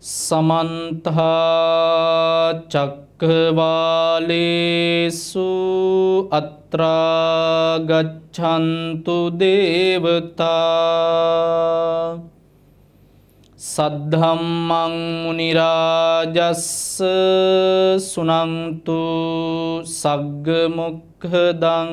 සමන්තහාචක්කවාලේසු අත්‍රාගච්ඡන්තු දේවතා සද්ධම්මං මුනිරාජස්ස සුනන්තු සග්ගමොක්හදං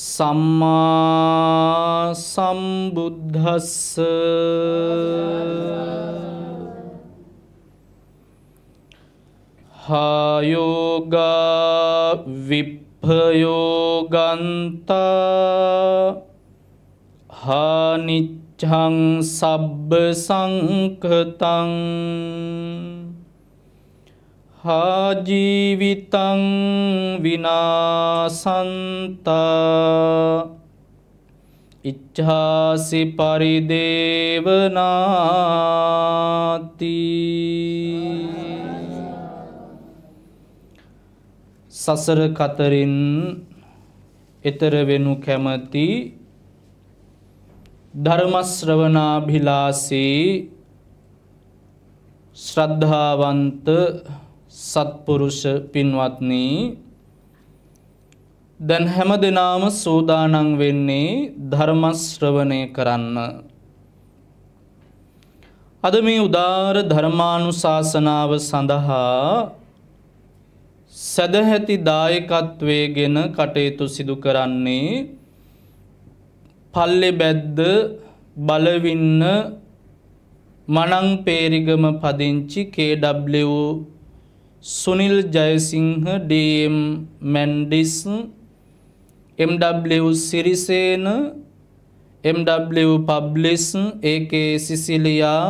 සම්මා සම්බුද්ධස්ස හායෝගා විප්පයෝගන්තා හානිච්චං සබ්බ සංකතං හාජීවිතං විනාසන්තා ඉච්ඡාසි පරිදේවනාති සසර කතරින් එතර වෙනු කැමති ධර්මශ්‍රවනාභිලාසී ශ්‍රද්ධාවන්ත සත්පුරුෂ පින්වත්නී දැන් හැම දෙනාම සූදානං වෙන්නේ ධර්මශ්‍රවණය කරන්න. අද මේ උදාර ධර්මානු ශාසනාව සඳහා සැදහැති දායකත්වය ගෙන කටයුතු සිදු කරන්නේ පල්ලෙ බැද්ද බලවින්න මනං පේරිගම පදිංචි KW සුනිල් ජයසිංහ ඩම් Mendis MW Sirisena MW Pabilis A K Cecilia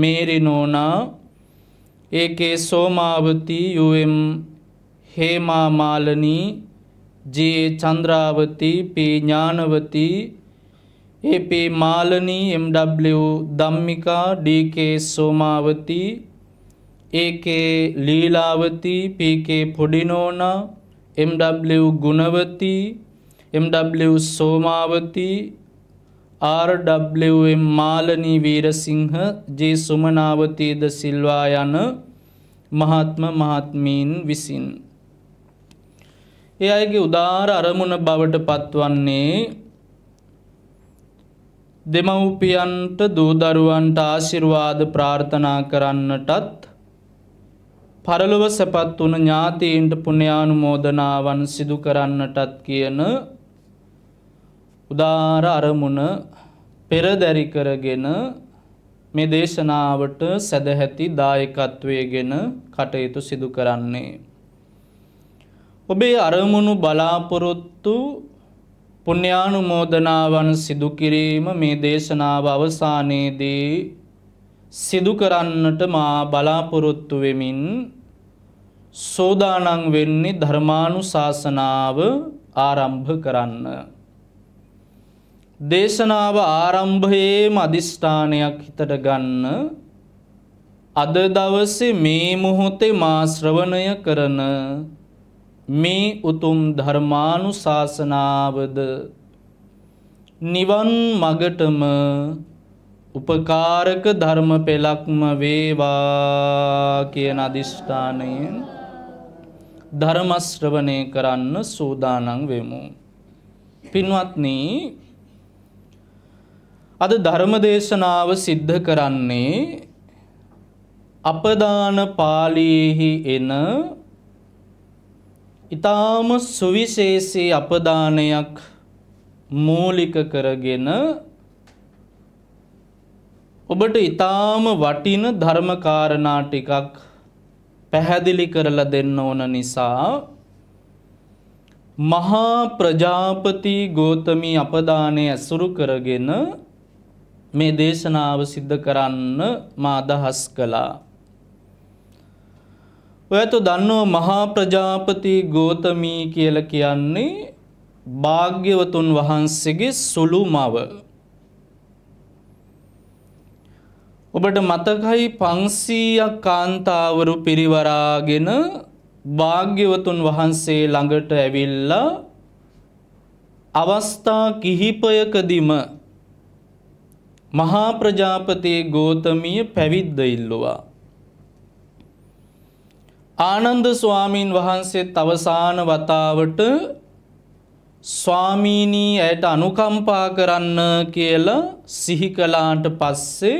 Merinona A K Somawathi M Hemamalini J Chandrawathi පීඥානවති A P Malini MW Dammika D K Somawathi A K Leelawathi පK Podinona MW Gunawathi MW Somawathi RWM Malini Weerasinghe J සුමනාවතීද සිල්වා යන මහත්ම මහත්මීන් විසින්. ඒ අයගේ උදාර අරමුණ බවට පත්වන්නේ දෙමව්පියන්ට දූදරුවන්ට ආශිර්වාද ප්‍රාර්ථනා කරන්නටත් පරලොව සැපත් වන ඥාතීන්ට පුුණ්‍යානු මෝදනාවන් සිදු කරන්නටත් කියන උදාර අරමුණ පෙරදැරි කරගෙන මේ දේශනාවට සැදැහැති දායකත්වයගෙන කටයුතු සිදු කරන්නේ. ඔබේ අරමුණු බලාපොරොත්තු පුුණ්‍යානු මෝදනාවන් සිදුකිරීම මේ දේශනාව අවසානයේදී සිදු කරන්නට මා බලාපොරොත්තු වෙමින් සෝදානං වෙන්නේ ධර්මානු ශාසනාව ආරම්භ කරන්න. දේශනාව ආරම්භයේ මධිෂ්ඨානයක් හිතට ගන්න අද දවසේ මේ මුහොතේ මාශ්‍රවණය කරන මේ උතුම් ධර්මානු ශාසනාවද නිවන් මගටම උපකාරක ධර්ම පෙළක්ම වේවා කියන අධිෂ්ඨානයෙන් ධර්මශ්‍රවනය කරන්න සූදානං වෙමු. පින්වත්නි අද ධර්මදේශනාව සිද්ධ කරන්නේ අපදාන පාලීහි එන ඉතාම සුවිශේෂී අපදානයක් මූලික කරගෙන ඔබට ඉතාම වටින ධර්මකාරණා ටිකක් පැහැදිලි කරලා දෙන්න ඕන නිසා මහා ප්‍රජාපති ගෝතමී අපදානය ඇසුරු කරගෙන මේ දේශනාව සිද්ධ කරන්න මා අදහස් කළා. ඔයතු දන්නෝ මහා ප්‍රජාපති ගෝතමී කියල කියන්නේ භාග්‍යවතුන් වහන්සේගේ සුළු මව ඔබට මතකයි පංසීයක් කාන්තාවරු පිරිවරාගෙන භාග්‍යවතුන් වහන්සේ ළඟට ඇවිල්ලා අවස්ථා කිහිපයකදිම මහා ප්‍රජාපතයේ ගෝතමිය පැවිද්ද ඉල්ලුවා. ආනන්ද ස්වාමීන් වහන්සේ තවසාන වතාවට ස්වාමීනී ඇයට අනුකම්පා කරන්න කියලා සිහි කලාන්ට පස්සේ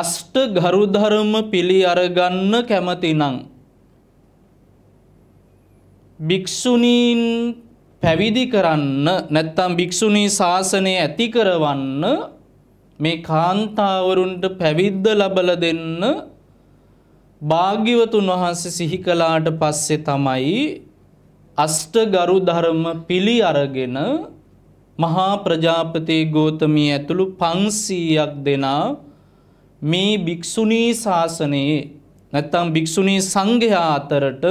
අෂ්ට ගරුධර්ම පිළි අරගන්න කැමතිනං. භික්‍ෂුණීන් පැවිදි කරන්න නැත්තම් භික්‍ෂුණී ශාසනය ඇති කරවන්න මේ කාන්තාවරුන්ට පැවිද්ද ලබල දෙන්න භාග්‍යවතුන් වහන්සේ සිහි කලාට පස්සේ තමයි අෂ්ට ගරු ධර්ම පිළි අරගෙන මහා ප්‍රජාපතය ගෝතමී ඇතුළු පංසීයක් දෙනා මේ භික්‍ෂුණී ශාසනයේ නැත්තම් භික්‍ෂුණී සංඝයා අතරට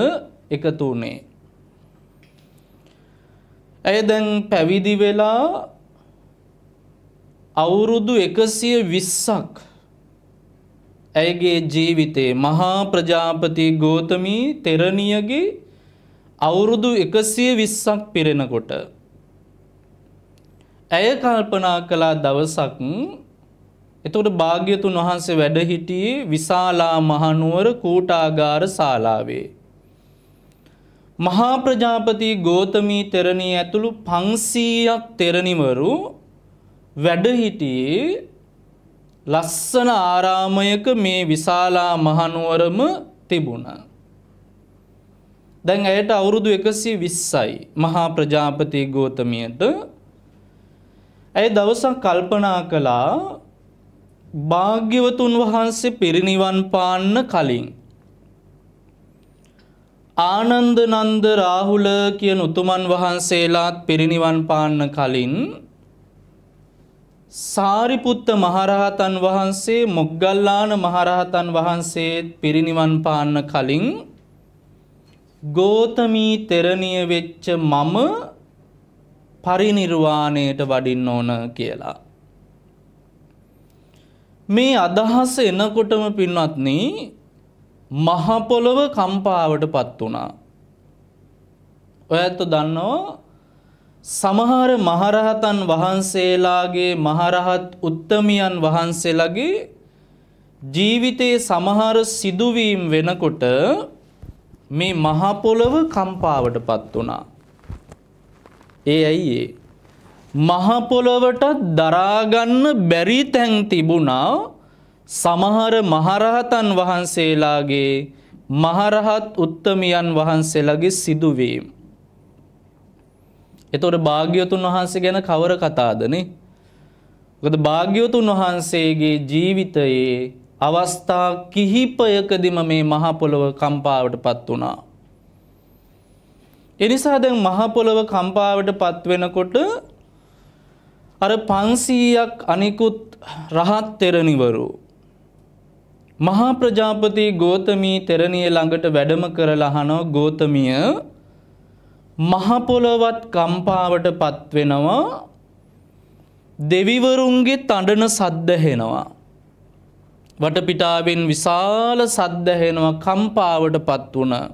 එකතු වුණේ. ඇය දැන් පැවිදි වෙලා අවුරුදු එකසිය විස්සක් ඇයගේ ජීවිතේ මහා ප්‍රජාපති ගෝතමී තෙරණියගේ අවුරුදු එකසිය විස්සක් පිරෙනකොට. ඇය කල්පනා කලා දවසක් එතකොට භාග්‍යතුන් වහන්සේ වැඩ හිටියේ විශාලා මහනුවර කූටාගාර ශාලාවේ. මහා ප්‍රජාපති ගෝතමී තෙරණී ඇතුළු 500ක් තෙරණිවරු වැඩ හිටියේ ලස්සන ආරාමයක මේ විශාලා මහනුවරම තිබුණා. දැන් ඇයට අවුරුදු 120යි මහා ප්‍රජාපති ගෝතමියට. ඇය දවසක් කල්පනා කළා භාග්‍යවතුන් වහන්සේ පිරිනිවන් පාන්න කලින් ආනන්ද නන්ද රාහුල කියන උතුමන් වහන්සේලාත් පිරිනිවන් පාන්න කලින් සාරිපුත්ත මහරහතන් වහන්සේ මොග්ගල්ලාන මහරහතන් වහන්සේත් පිරිනිවන් පාන්න කලින් ගෝතමී තෙරණිය වෙච්ච මම පරිනිර්වාණයට වඩින්න ඕන කියලා. මේ අදහස එනකොටම පින්වත්න මහපොළොව කම්පාවට පත් වුණා. ඔය ඇත්ත දන්නෝ සමහර මහරහතන් වහන්සේලාගේ මහරහත් උත්තමියන් වහන්සේලගේ ජීවිතයේ සමහර සිදුවීම් වෙනකොට මේ මහපොළොව කම්පාවට පත් වුණා. ඒ ඇයි ඒ මහපොළොවට දරාගන්න බැරි තැන් තිබුණා සමහර මහරහතන් වහන්සේලාගේ මහරහත් උත්තමියන් වහන්සේලාගේ සිදුවීම්. එතොට භාග්‍යවතුන් වහන්සේ ගැන කවර කතාදනේ. ගොද භාග්‍යවතුන් වහන්සේගේ ජීවිතයේ අවස්ථා කිහිපයකදිම මේ මහපොළොව කම්පාවට පත් වනා. එනිසා දැන් මහපොළොව කම්පාවට පත්වෙනකොට අර පන්සීයක් අනිකුත් රහත් තෙරණිවරු. මහා ප්‍රජාපති ගෝතමී තෙරණිය ළඟට වැඩම කරලහනෝ ගෝතමිය මහපොළොවත් කම්පාවට පත්වෙනවා දෙවිවරුන්ගේ තඩන සද්දහෙනවා. වටපිටාවෙන් විශාල සද්දහෙනවා කම්පාවට පත් වනා.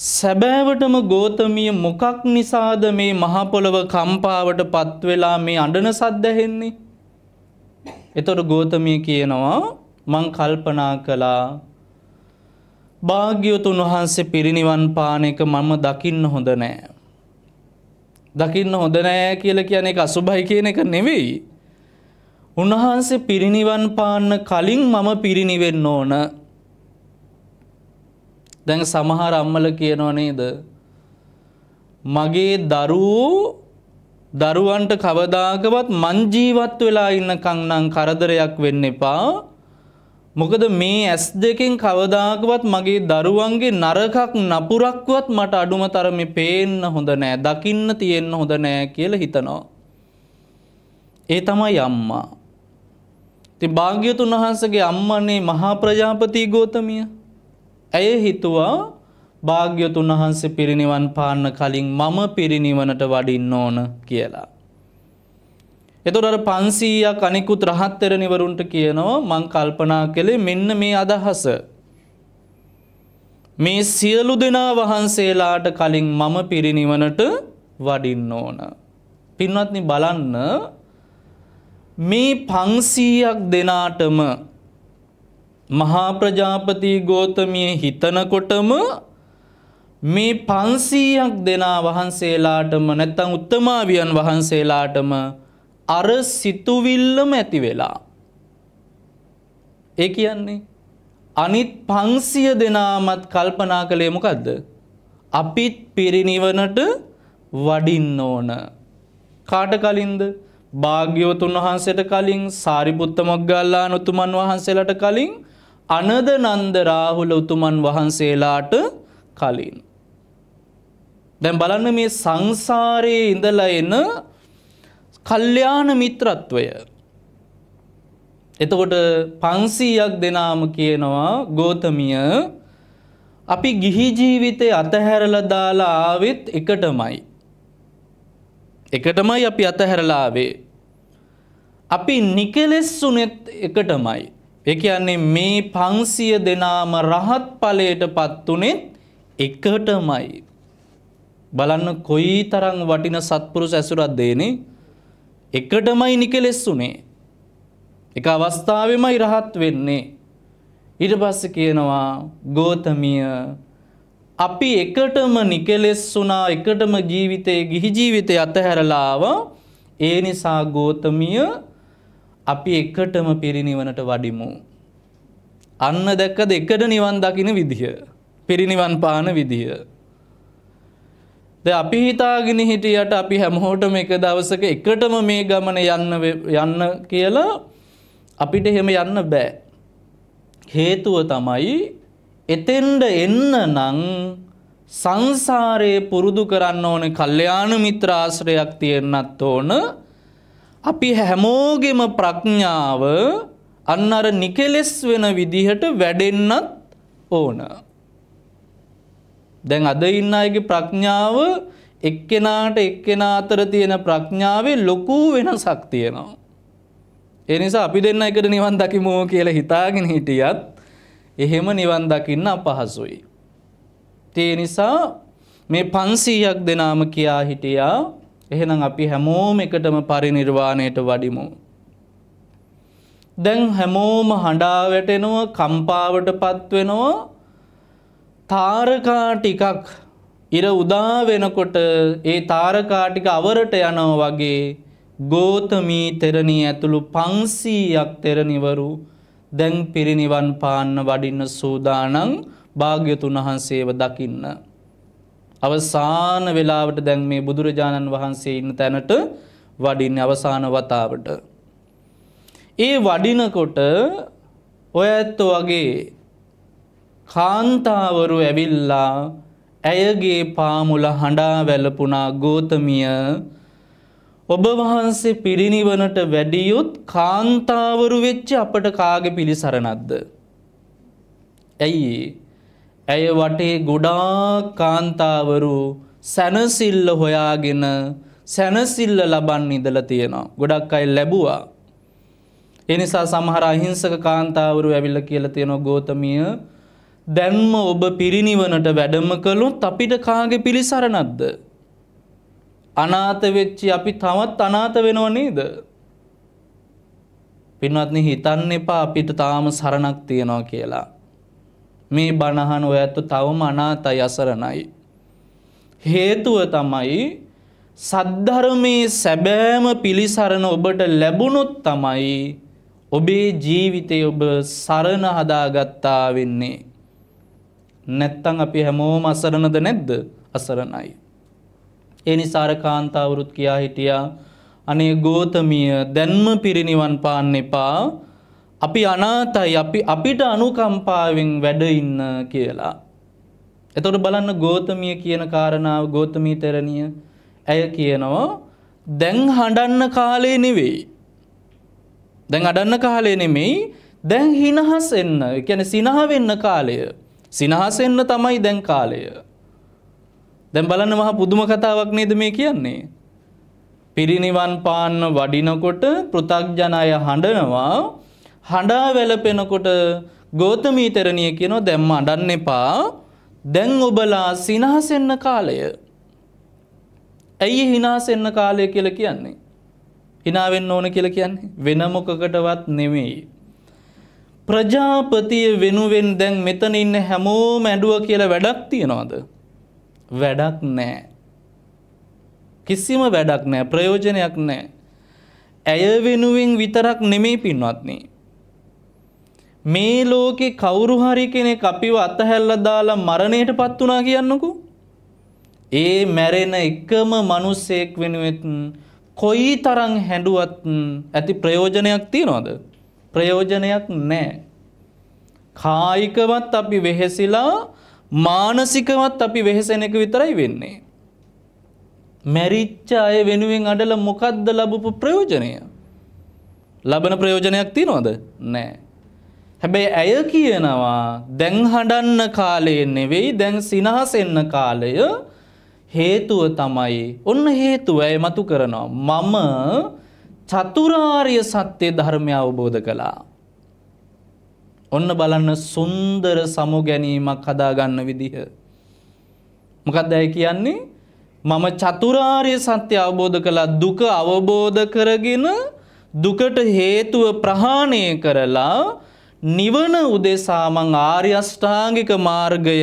සැබෑවටම ගෝතමිය මොකක් නිසාද මේ මහපොළොව කම්පාවට පත්වෙලා මේ අඩන සද්දහෙන්නේ. එතොට ගෝතමිය කියනවා මං කල්පනා කළා භාග්‍යවතුන් වහන්සේ පිරිනිවන් පාන එක මම දකින්න හොඳ නෑ. දකින්න හොඳ නෑ කියල කියන එක අසුභයි කියන එක නෙවෙයි. උන්වහන්සේ පිරිනිවන් පාන්න කලින් මම පිරිනිවෙන්න ඕන දැන් සමහර අම්මල කියනව නේද මගේ දරුවෝ දරුවන්ට කවදාකවත් මං ජීවත් වෙලා ඉන්නකන් නම් කරදරයක් වෙන්න එපා මොකද මේ ඇස් දෙකෙන් කවදාකවත් මගේ දරුවන්ගේ නරකක් නපුරක්වත් මට අඩුම තරමේ පේන්න හොඳ නෑ දකින්න තියෙන්න හොඳ නෑ කියලා හිතනවා ඒ තමයි අම්මා ඉතින් භාග්‍යතුන් වහන්සේගේ අම්මනේ මහා ප්‍රජාපති ගෝතමිය ඇය හිතුවා භාග්‍යතුන් වහන්සේ පිරිනිවන් පාන්න කලින් මම පිරිනිවනට වඩින්න ඕන කියලා. එතොට පන්සීයක් අනිකුත් රහත්තරනිවරුන්ට කියනවා මං කල්පනා කළේ මෙන්න මේ අදහස. මේ සියලු දෙනා වහන්සේලාට කලින් මම පිරිනිවනට වඩින්න ඕන. පින්වත්නි බලන්න මේ පංසීයක් දෙනාටම මහා ප්‍රජාපති ගෝතමිය හිතනකොටම මේ පන්සීයක් දෙනා වහන්සේලාටම නැත්තං උත්තමාවියන් වහන්සේලාටම අර සිතුවිල්ලම ඇති වෙලා. ඒ කියන්නේ අනිත් පන්සිය දෙනාමත් කල්පනා කළේ මොකක්ද. අපිත් පිරිනිවනට වඩින්න ඕන. කාට කලින්ද භාග්‍යවතුන් වහන්සට කලින් සාරිපුත්ත මොග්ගල්ලා නොතුමන් වහන්සේලට කලින් අනද නන්ද රාහුල උතුමන් වහන්සේලාට කලින්. දැන් බලන්න මේ සංසාරයේ ඉඳලා එන කල්්‍යාන මිත්‍රත්වය. එතකොට පන්සීයක් දෙනාම කියනවා ගෝතමිය අපි ගිහි ජීවිතය අතහැරලදාලා ආවෙත් එකටමයි. එකටමයි අපි අතහැරලාවේ. අපි නිකෙලෙස්සුනෙත් එකටමයි. ඒ කියන්නේ මේ 500 දෙනාම රහත් ඵලයට පත් උනේ එකටමයි. බලන්න කොයිතරම් වටින සත්පුරුෂ ඇසුරක් දෙන්නේ එකටමයි නිකලෙස් උනේ. එක අවස්ථාවෙමයි රහත් වෙන්නේ. ඊට පස්සේ කියනවා ගෝතමිය අපි එකටම නිකලෙස් වුණා එකටම ජීවිතේ ගිහි ජීවිතේ අතහැරලා ආවා. ඒ නිසා ගෝතමිය අපි එකටම පිරිනිවනට වඩිමු. අන්න දැක්කද එකට නිවන් දකින විදිහ. පිරිනිවන් පාන විදිහ. ද අපි හිතාගෙන හිටියට අපි හැමහෝටම එක දවසක එකටම මේ ගමන යන්න යන්න කියලා අපිට එහෙම යන්න බෑ. හේතුව තමයි එතෙන්ඩ එන්න නං සංසාරයේ පුරුදු කරන්න ඕන කල්්‍යයාන මිත්‍රාශ්‍රයක් තියෙන්න්නත් ඕන අපි හැමෝගෙම ප්‍රඥාව අන්න අර නිකෙලෙස් වෙන විදිහට වැඩෙන්නත් ඕන. දැන් අද ඉන්න අයගේ ප්‍රඥාව එක්කෙනාට එක්කෙනා අතර තියෙන ප්‍රඥාවේ ලොකු වෙනසක් තියෙනවා. ඒ නිසා අපි දෙන්න එකට නිවන් දකිමු කියලා හිතාගෙන හිටියත් එහෙම නිවන් දකින්න අපහසුයි. ඒ නිසා මේ 500ක් දෙනාම කියා හිටියා එහෙනම් අපි හැමෝම එකටම පරිනිර්වාණයට වඩිමු. දැන් හැමෝම හඬාවැටෙනවා කම්පාවට පත්වෙනවා තාරකා ටිකක් ඉර උදා වෙනකොට ඒ තාරකා ටික අවරට යනවා වගේ ගෝතමී තෙරණී ඇතුළු 500ක් තෙරණිවරු දැන් පිරිනිවන් පාන්න වඩින්න සූදානම් භාග්‍යතුන් වහන්සේව දකින්න අවසාන වෙලාවට දැන් මේ බුදුරජාණන් වහන්සේ ඉන්න තැනට වඩින් අවසාන වතාවට. ඒ වඩිනකොට ඔය ඇත්ත වගේ කාන්තාවරු ඇවිල්ලා ඇයගේ පාමුල හඬා වැලපුනා ගෝතමිය ඔබ වහන්සේ පිරිනිවනට වැඩියුත් කාන්තාවරු වෙච්ච අපට කාග පිළිසරණක්ද. ඇයි ඇය වටේ ගොඩාක් කාන්තාවරු සැනසිල්ල හොයාගෙන සැනසිල්ල ලබන් ඉදල තියෙනවා. ගොඩක් අයි ලැබුවා. එනිසා සමහර අහිංසක කාන්තාවරු ඇවිල්ල කියල තියෙනවා ගෝතමිය දැන්ම ඔබ පිරිනිවනට වැඩම කළුත් අපිට කාගෙ පිළිසරණක්ද. අනාත වෙච්චි අපි තවත් අනාත වෙනව නේද. පින්වත්නි හිතන්න එපා අපිට තාම සරණක් තියෙනවා කියලා. මේ බණහන් ඔය ඇත්තු තවම අනාතයි අසරණයි. හේතුව තමයි සද්ධරමේ සැබෑම පිළිසරණ ඔබට ලැබුණොත් තමයි ඔබේ ජීවිතය ඔබ සරණ හදාගත්තා වෙන්නේ. නැත්තං අපි හැමෝම අසරණද නැද්ද අසරණයි. ඒ නිසාර කාන්තාවරුත් කියා හිටියා අනේ ගෝතමිය දැන්ම පිරිනිවන් පාන්න එපා අපි අනාතයි අපි අපිට අනුකම්පාවෙන් වැඩ ඉන්න කියලා. එතකොට බලන්න ගෝතමිය කියන කාරණාව ගෝතමී තෙරණිය ඇය කියනවා දැන් හඬන්න කාලේ නෙවෙයි. දැන් අඩන්න කාලේ නෙමෙයි දැන් හිනහස් එන්න ගැන සිනහවෙන්න කාලය සිනහස එන්න තමයි දැන් කාලය. දැන් බලන්න මහ පුදුම කතාවක් නේද මේ කියන්නේ. පිරිනිවන් පාන්න වඩිනකොට පෘථග්ජනය හඬනවා හඬා වැලපෙනකොට ගෝතමී තෙරණිය කියනො දැම්ම අඩන්න එපා දැන් ඔබලා සිනහසෙන්න කාලය. ඇයි හිනාසෙන්න කාලය කියල කියන්නේ. හිනාවෙන්න ඕන කියල කියන්නේ වෙනමොකකටවත් නෙමෙයි. ප්‍රජාපතිය වෙනුවෙන් දැන් මෙතන ඉන්න හැමෝ මැඩුව කියලා වැඩක් තියෙනවාද. වැඩක් නෑ. කිසිම වැඩක් නෑ ප්‍රයෝජනයක් නෑ. ඇය වෙනුවෙන් විතරක් නෙමෙයි පින්වත්න්නේ. මේ ලෝකෙ කවුරු හරි කෙනෙක් අපිව අතහැල්ලා දාලා මරණයටපත් වුණා කියන්නකෝ. ඒ මැරෙන එකම මිනිසෙක් වෙනුවෙත් කොයි තරම් හැඬුවත් ඇති ප්‍රයෝජනයක් තියනවද? ප්‍රයෝජනයක් නැහැ. කායිකවත් අපි වෙහෙසිලා මානසිකවත් අපි වෙහෙසෙන එක විතරයි වෙන්නේ. මැරිච්ච අය වෙනුවෙන් අඩල මොකද්ද ලැබපු ප්‍රයෝජනය? ලබන ප්‍රයෝජනයක් තියනවද? නැහැ. හැබැයි ඇය කියනවා දැන් හඬන්න කාලය නෙවෙයි දැන් සිනහසෙන්න කාලය හේතුව තමයි ඔන්න හේතුව ඇය මතු කරනවා. මම චතුරාර්ය සත්‍යය ධර්මය අවබෝධ කළා. ඔන්න බලන්න සුන්දර සමුගැනීමක් හදාගන්න විදිහ. මොකක්ද ඇය කියන්නේ මම චතුරාර්ය සත්‍ය අවබෝධ කළා දුක අවබෝධ කරගෙන දුකට හේතුව ප්‍රහාණය කරලා නිවන උදෙසාමං ආර්යෂ්ඨාංගික මාර්ගය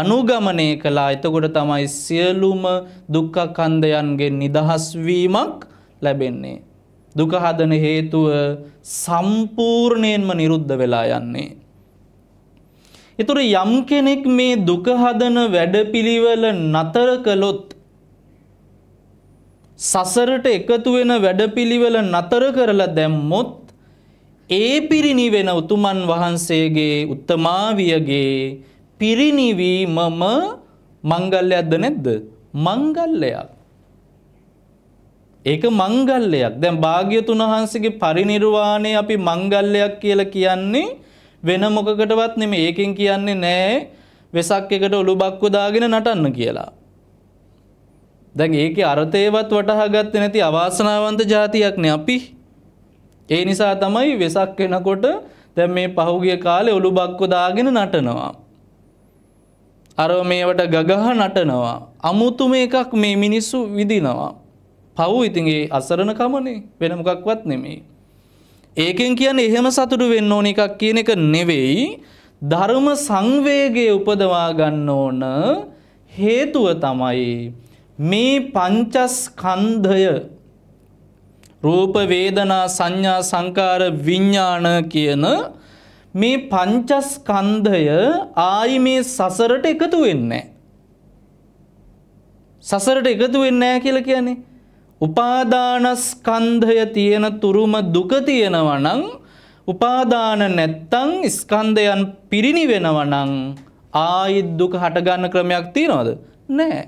අනුගමනය කලා එතකොට තමයි සියලුම දුක්කකන්දයන්ගේ නිදහස්වීමක් ලැබෙන්නේ. දුකහදන හේතුව සම්පූර්ණයෙන්ම නිරුද්ධ වෙලා යන්නේ. එතුර යම් කෙනෙක් මේ දුකහදන වැඩපිළිවෙල නතර කළොත් සසරට එකතු වෙන වැඩපිළිවෙල නතර කරලා දැම්මොත් ඒ පිරිනිවෙන උතුමන් වහන්සේගේ උත්තමාවියගේ පිරිනිවීමම මංගල්ලයක්ද නැද්ද මංගල්ලයක් ඒක මංගල්ලයක් දැන් භාග්‍යතුන් වහන්සේගේ පරිනිර්වාණය අපි මංගල්ලයක් කියලා කියන්නේ වෙන මොකකටවත් නෙමෙයි ඒකෙන් කියන්නේ නෑ වෙසක් එකට ඔලුබක්ව දාගෙන නටන්න කියලා දැන් ඒකේ අර්ථයවත් වටහා ගත්තේ නැති අවාසනාවන්ත જાතියක් නේ අපි ඒ නිසා තමයි වෙසක් වෙනකොට දැන් මේ පහුගිය කාලේ ඔලු බක්කු දාගෙන නටනවා. අර මේවට ගගහ නටනවා. අමුතුම එකක් මේ මිනිස්සු විඳිනවා. පව් ඉතින් ඒ අසරණ කමනේ වෙන මොකක්වත් නෙමෙයි. ඒකෙන් කියන්නේ එහෙම සතුටු වෙන්න ඕන එකක් කියන එක නෙවෙයි. ධර්ම සංවේගය උපදවා ගන්න ඕන හේතුව තමයි මේ පංචස්කන්ධය රූප වේදනා සංඥා සංකාර විඥාන කියන මේ පංචස්කන්ධය ආයි මේ සසරට එකතු වෙන්නේ සසරට එකතු වෙන්නේ නැහැ කියලා කියන්නේ උපාදානස්කන්ධය තියෙන තුරුම දුක තියෙනවා නම් උපාදාන නැත්තම් ස්කන්ධයන් පිරිණිවෙනවා නම් ආයි දුක හට ගන්න ක්‍රමයක් තියනවද නැහැ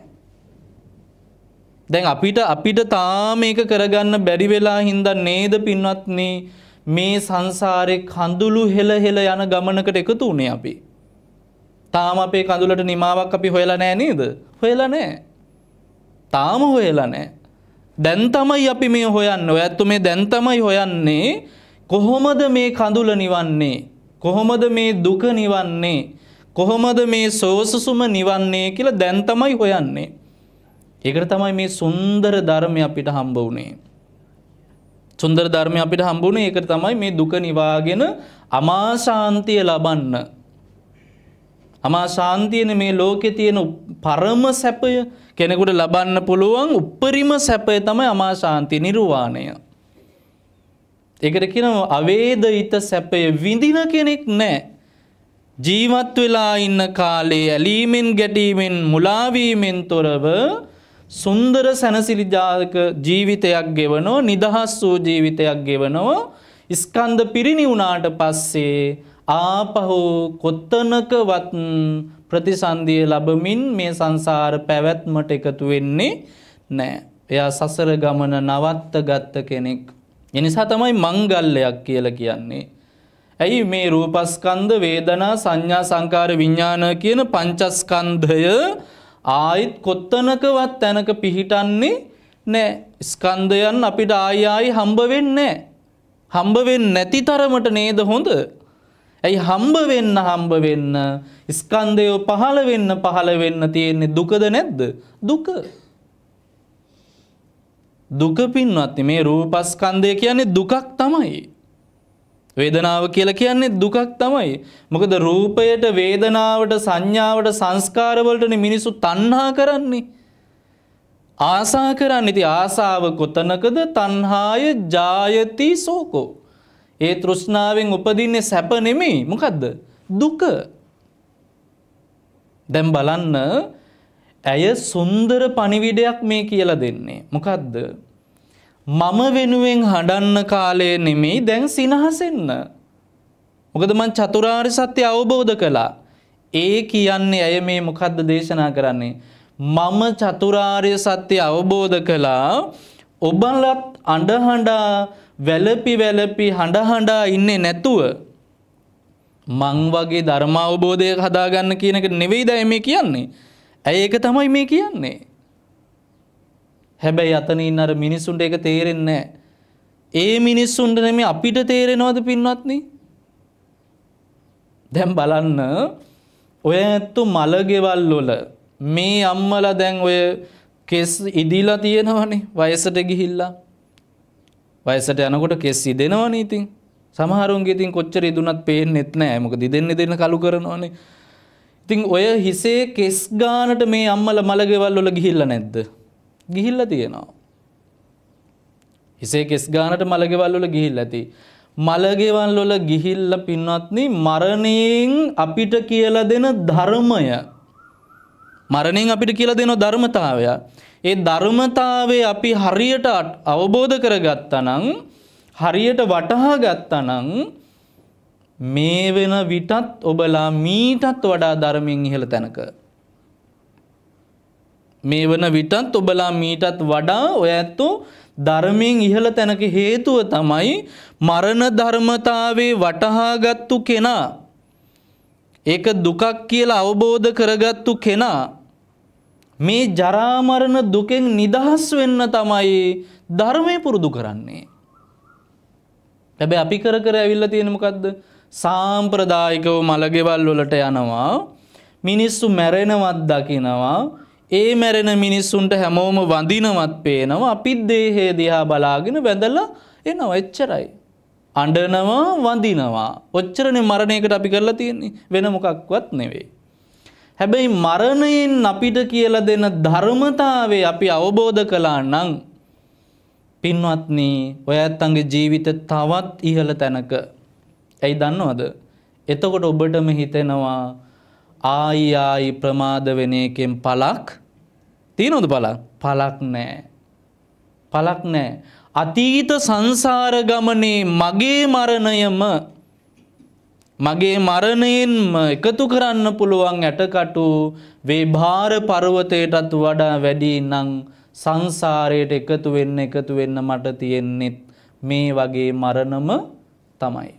දැන් අපිට අපිට තාම ඒක කරගන්න බැරි වෙලා හින්දා නේද පින්වත්නි මේ සංසාරේ කඳුළු හෙල හෙල යන ගමනකට එකතු වුණේ අපි. තාම අපේ කඳුලට නිමාවක් අපි හොයලා නෑ නේද? හොයලා නෑ. තාම හොයලා නෑ. දැන් තමයි අපි මේ හොයන්නේ. ඔයත් මේ දැන් තමයි හොයන්නේ කොහොමද මේ කඳුල නිවන්නේ? කොහොමද මේ දුක නිවන්නේ? කොහොමද මේ සෝසසුම නිවන්නේ කියලා දැන් තමයි හොයන්නේ. ඒකට තමයි මේ සුන්දර ධර්මය අපිට හම්බ වුණේ. සුන්දර ධර්මය අපිට හම්බුණේ ඒකට තමයි මේ දුක නිවාගෙන අමාශාන්තිය ලබන්න. අමාශාන්තියන මේ ලෝකෙ තියෙන පරම සැපය කෙනෙකුට ලබන්න පුළුවන් උපරිම සැපය තමයි අමාශාන්ති නිර්වාණය. ඒකට කියන අවේද ඉත සැපය විඳින කෙනෙක් නෑ. ජීවත් වෙලා ඉන්න කාලේ ඇලීමෙන් ගැටීමෙන් මුලාවීමෙන් තොරව සුන්දර සැනසිලිජාක ජීවිතයක් ගෙවනෝ නිදහස් වූ ජීවිතයක් ගෙවනෝ ඉස්කන්ද පිරිණි වුණාට පස්සේ ආපහු කොත්තනකවත් ප්‍රතිසන්දිය ලබමින් මේ සංසාර පැවැත්මට එකතු වෙන්නේ නෑ. එයා සසර ගමන නවත්ත ගත්ත කෙනෙක්. එනිසා තමයි මංගල්ලයක් කියල කියන්නේ. ඇයි මේ රූපස්කන්ද වේදනා සංඥා සංකාර විඤ්ඥාන කියන පංචස්කන්ධය ආයිත් කොත්තනකවත් තැනක පිහිටන්නේ නෑ ස්කන්ධයන් අපිට ආයායි හම්බවෙන්න නෑ. හම්බවෙන් නැති තරමට නේද හොඳ. ඇයි හම්බවෙන්න හම්බවෙන්න ස්කන්දයෝ පහළ වෙන්න පහළ වෙන්න තියෙන්නේ දුකද නැද්ද දුක. දුක පින්වත්ති මේ රූපස්කන්දය කියන්නේ දුකක් තමයි. වේදනාව කියලා කියන්නේ දුකක් තමයි. මොකද රූපයට වේදනාවට සංඥාවට සංස්කාරවලටනේ මිනිස්සු තණ්හා කරන්නේ. ආසා කරන්නේ. ඉතින් ආසාව කොතනකද? තණ්හාය ජායති සෝකෝ. ඒ තෘෂ්ණාවෙන් උපදින්නේ සැප නෙමෙයි. මොකද්ද? දුක. දැන් බලන්න ඇය සුන්දර පණිවිඩයක් මේ කියලා දෙන්නේ. මොකද්ද? මම වෙනුවෙන් හඬන්න කාලය නෙමෙයි දැන් සිනහසෙන්න. මොකද මං චතුරාරි සත්‍ය අවබෝධ කළා. ඒ කියන්නේ ඇය මේ මොකද්ද දේශනා කරන්නේ. මම චතුරාර්ය සත්‍ය අවබෝධ කළා ඔබලත් අඩහඩා වැලපි වැලපි හඬහඬා ඉන්නේ නැතුව. මං වගේ ධර්ම අවබෝධය හදාගන්න කියනක නෙවෙයි දැ මේ කියන්නේ. ඇය ඒක තමයි මේ කියන්නේ. හැබැයි අතනින් අර මිනිස්සුන්ට එක තේරෙන්නේ ඒ මිනිස්සුන්ට නෙමේ අපිට තේරෙනවද පින්වත්නි? දැන් බලන්න ඔය ඇත්තු මලගෙවල් වල මේ අම්මලා දැන් ඔය කෙස් ඉදිලා තියෙනවනේ වයසට ගිහිල්ලා. වයසට යනකොට කෙස් ඉදෙනවනේ ඉතින්. සමහරුන්ගේ ඉතින් කොච්චර ඉදුණත් පේන්නෙත් නෑ. මොකද ඉදෙන්න දෙන්න කලු කරනවනේ. ඉතින් ඔය හිසේ කෙස් ගානට මේ අම්මලා මලගෙවල් වල ගිහිල්ලා නැද්ද? ගිහිල්ල තියෙනවා. හිසේ කෙස් ගානට මළගෙවල්ලොල ගිහිල් ඇති. මළගෙවල්ලොල ගිහිල්ල පින්වත්න මරණයෙන් අපිට කියල දෙන ධර්මය. මරණයෙන් අපිට කියල දෙන ධර්මතාවය. ඒ ධර්මතාවේ අපි හරියට අවබෝධ කරගත්තනං හරියට වටහා ගත්තනං මේ වෙන විටත් ඔබලා මීටත් වඩා ධර්මින් ඉහළ තැනක මේ වන විටත් ඔබලා මීටත් වඩා ඔය ඇත්තෝ ධර්මයෙන් ඉහළ තැනක හේතුව තමයි මරණ ධර්මතාවේ වටහාගත්තු කෙනා. ඒක දුකක් කියලා අවබෝධ කරගත්තු කෙනා. මේ ජරාමරණ දුකෙන් නිදහස් වෙන්න තමයි ධර්මය පුරුදු කරන්නේ. හැබැයි අපි කර කර ඇවිල්ලා තියෙන මොකද්ද? සාම්ප්‍රදායිකව මලගෙවල් වලට යනවා. මිනිස්සු මැරෙනවත් දකිනවා. ඒ මැරෙන මිනිස්සුන්ට හැමෝම වඳිනවත් පේනවා අපිත් දේහේ දිහා බලාගෙන වැඳල්ලා එනවා එච්චරයි. අඩනවා වඳිනවා ඔච්චරන මරණයකට අපි කරලා තියන්නේ වෙන මොකක්වත් නෙවේ. හැබැයි මරණයෙන් අපිට කියල දෙන ධර්මතාවේ අපි අවබෝධ කලා නං පින්වත්න ඔය ඇත්තන්ගේ ජීවිත තවත් ඉහළ තැනක ඇයි දන්නවද එතකොට ඔබටම හිතෙනවා ආයි ආයි ප්‍රමාද වෙන එකෙන් පලක් තියනොද බලා පලක් නෑ. පලක් නෑ. අතීත සංසාර ගමනේ මගේ මරණයම මගේ මරණයෙන්ම එකතු කරන්න පුළුවන් ඇටකටු වේභාර පර්වතයටත් වඩා වැඩි නං සංසාරයට එකතු වෙන්න එකතු වෙන්න මට තියෙන්නෙත් මේ වගේ මරණම තමයි.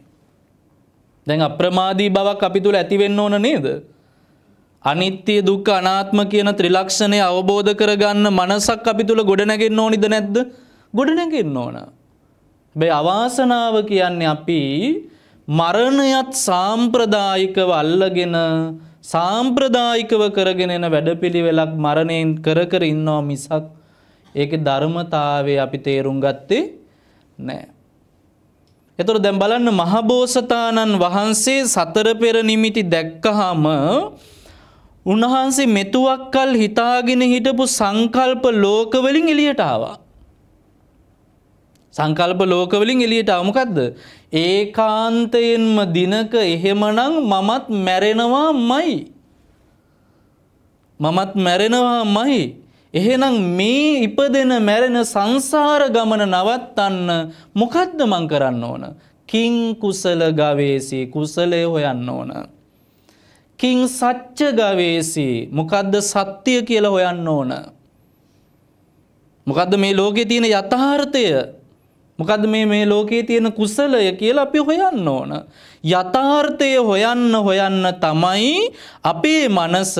දැන් අප්‍රමාදී බවක් අපි තුළ ඇතිවෙන්න ඕන නේද. අනිත්‍ය දුක්ඛ අනාත්ම කියන ත්‍රිලක්ෂණය අවබෝධ කරගන්න මනසක් අපි තුල ගොඩනැගෙන්න ඕනිද නැද්ද? ගොඩනැගෙන්න ඕන. හැබැයි අවාසනාව කියන්නේ අපි මරණයත් සාම්ප්‍රදායිකව අල්ලගෙන සාම්ප්‍රදායිකව කරගෙන එන වැඩපිළිවෙලක් මරණයෙන් කර කර ඉන්නවා මිසක් ඒකේ ධර්මතාවය අපි තේරුම් ගත්තේ නැහැ. එතකොට දැන් බලන්න මහබෝසතාණන් වහන්සේ සතර පෙර නිමිති දැක්කහම උන්වහන්සේ මෙතුවක්කල් හිතාගෙන හිටපු සංකල්ප ලෝකවලින් එලියට ආවා. සංකල්ප ලෝකවලින් එලියට අමකක්ද. ඒකාන්තයෙන්ම දිනක එහෙමනං මමත් මැරෙනවා මයි. මමත් මැරෙනවා මහි. එහෙනම් මේ ඉපදෙන මැරෙන සංසාර ගමන නවත්තන්න මොකද්ද මං කරන්න ඕන. කින් කුසල ගවේසි කුසලය හොයන්න ඕන. කින් සච්ච ගවේසි මොකද්ද සත්‍යය කියල හොයන්න ඕන. මොකද මේ ලෝකෙ තියෙන යථාර්ථය මොකද මේ මේ ලෝකයේ තියෙන කුසලය කියලා අපි හොයන්න ඕන. යථාර්ථය හොයන්න හොයන්න තමයි අපේ මනස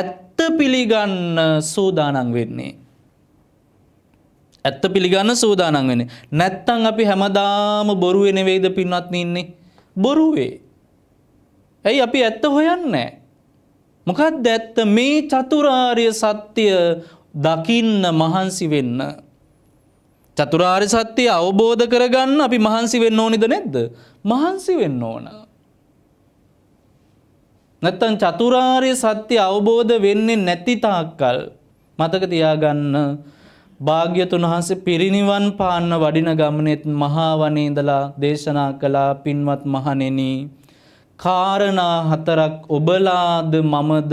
ඇත්ත පිළිගන්න සූදානන් වෙන්නේ. ඇත්ත පිළිගන්න සූදානන් වෙන. නැත්තං අපි හැමදාම බොරුවෙන වෙයිද පින්වත් ඉන්නේ. බොරුවේ. ඇයි අපි ඇත්ත හොයන්න. මොකක්ද ඇත්ත මේ චතුරාර්ය සත්‍යය දකින්න මහන්සි වෙන්න. චතුරාරි සත්‍යය අවබෝධ කරගන්න අපි මහන්සි වෙන්න ඕනිද නැද්ද. මහන්සි වෙන්න ඕන. නැත්තන් චතුරාර්ය සත්‍ය අවබෝධ වෙන්නේ නැතිතාක්කල් මතක තියාගන්න භාග්‍යතුන් වහන්සේ පිරිනිවන් පාන්න වඩින ගමනෙත් මහාවනේදලා දේශනා කලා පින්වත් මහනෙනී. කාරණා හතරක් ඔබලාද මමද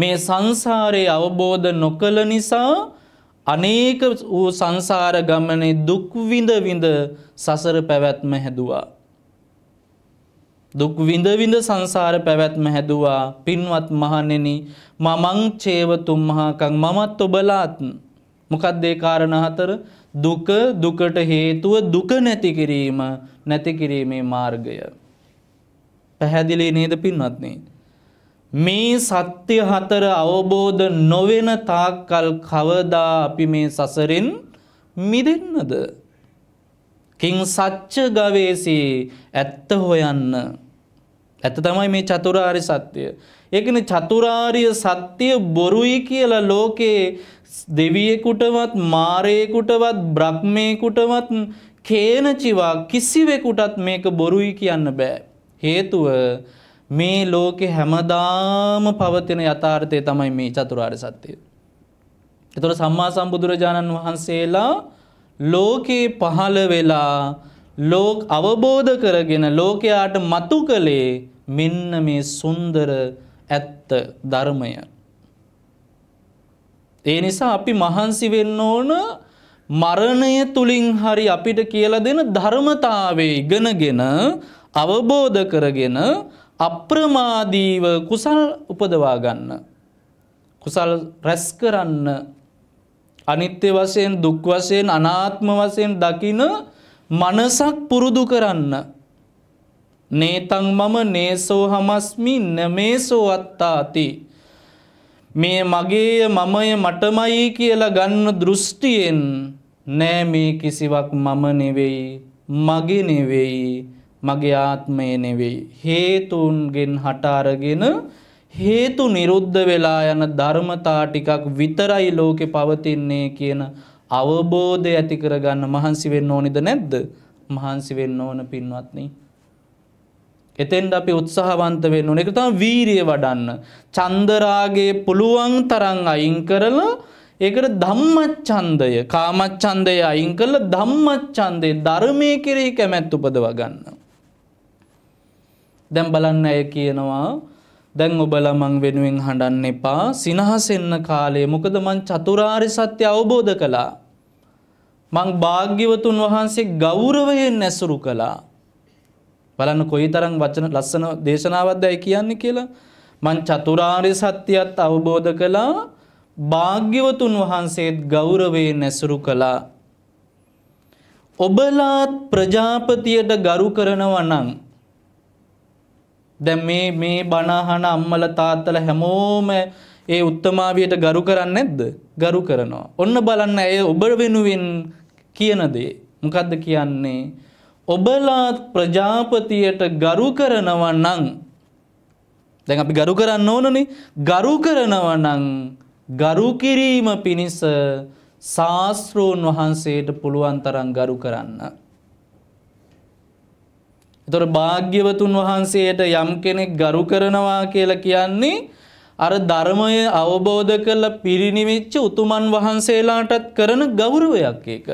මේ සංසාරයේ අවබෝධ නොකළ නිසා අනේක වූ සංසාර ගමනේ දුක් විඳ විඳ සසර පැවැත්ම හැදුවා. දුක් විඳ විඳ සංසාර පැවැත්ම හැදුවා පින්වත් මහණෙනි මමං චේව තුම්හාකං මමත් ඔබලාත් මොකක්ද ඒ කාරණා හතර දුක දුකට හේතුව දුක නැති කිරීම නැති කිරීමේ මාර්ගය පැහැදිලි නේද පින්වත්නේ. මේ සත්‍ය හතර අවබෝධ නොවෙන තාක්කල් කවදා අපි මේ සසරෙන් මිදන්නද. කින් සච්ච ගවේසි ඇත්ත හොයන්න. ඇත තමයි මේ චතුරාරි සත්‍යය. ඒකන චතුරාර්ය සත්‍යය බොරුයි කියලා ලෝකයේ දෙවියෙකුටවත් මාරයෙකුටවත් බ්‍රක්්මයකුටවත් කේනචිවා කිසිවෙකුටත් මේක බොරුයි කියන්න බෑ. හේතුව මේ ලෝකෙ හැමදාම පවතින යථාර්ථය තමයි මේ චතුරාර් සත්‍යය. එතොට සම්මා සම්බුදුරජාණන් වහන්සේලා ලෝකයේ පහළ වෙලා ලෝක අවබෝධ කරගෙන ලෝකයාට මතු කළේ මෙන්න මේ සුන්දර ඇත්ත ධර්මය. ඒ නිසා අපි මහන්සි වෙන්න ඕන මරණය තුළින් හරි අපිට කියල දෙන ධර්මතාවේ ඉගෙනගෙන අවබෝධ කරගෙන අප්‍රමාදීව කුසල් උපදවා ගන්න. කුසල් රැස් කරන්න අනිත්‍ය වශයෙන් දුක් වශයෙන් අනාත්ම වශයෙන් දකින මනසක් පුරුදු කරන්න. නේතං මම නේසෝ හමස්මි නමේසෝ අත්තාති. මේ මගේය මමය මටමයි කියලා ගන්න දෘෂ්ටියෙන් නෑ මේ කිසිවක් මම නෙවෙයි මගෙ නෙවෙයි මගේ ආත්මය නෙවෙයි හේතුන්ගෙන් හටාරගෙන හේතු නිරුද්ධ වෙලා යන ධර්මතා ටිකක් විතරයි ලෝකෙ පවතින්නේ කියන අවබෝධය ඇති කරගන්න මහන්සි වෙන්න ඕනිද නැද්ද මහන්සි වෙන්න ඕන පින්වත්නි එතෙන්ට අපි උත්සාහවන්ත වෙන්න ඕන එක තමයි වීරිය වඩන්න චන්දරාගේ පුළුවන් තරම් අයින් කරලා ඒකට ධම්මච්ඡන්දය කාමච්ඡන්දය අයින් කරලා ධම්මච්ඡන්දේ ධර්මයේ කෙරෙහි කැමැත් උපදව ගන්න දැම් බලන්න ඇය කියනවා දැන් ඔබල මං වෙනුවෙන් හඬන්න එපා සිනහසෙන්න කාලේ මොකද මං චතුරාරි සත්‍ය අවබෝධ කළා. මං භාග්‍යවතුන් වහන්සේ ගෞරවයෙන් නැසුරු කළා. බලන්න කොයි තරං වචන ලස්සන දේශනාවත් දැයි කියන්නේ කියලා මං චතුරාරි සත්‍යයත් අවබෝධ කළා භාග්‍යවතුන් වහන්සේත් ගෞරවයෙන් නැසුරු කළා. ඔබලාත් ප්‍රජාපතියට ගරු කරනවනං දැන් මේ මේ බණහන අම්මල තාත්තල හැමෝම ඒ උත්තමාවියට ගරු කරන්නේ නැද්ද? ගරු කරනවා. ඔන්න බලන්න ඇය ඔබ වෙනුවෙන් කියන දේ. මොකද්ද කියන්නේ? ඔබලා ප්‍රජාපතියට ගරු කරනවා නම් දැන් අපි ගරු කරන්න ඕනනේ. ගරු කරනවා නම් ගරු කිරීම පිණිස ශාස්ත්‍රෝන් වහන්සේට පුළුවන් තරම් ගරු කරන්න. එතොර භාග්‍යවතුන් වහන්සේට යම් කෙනෙක් ගරු කරනවා කියලා කියන්නේ අර ධර්මය අවබෝධ කරල පිරිනිමිච්ච උතුමන් වහන්සේලාටත් කරන ගෞරවයක් ඒක.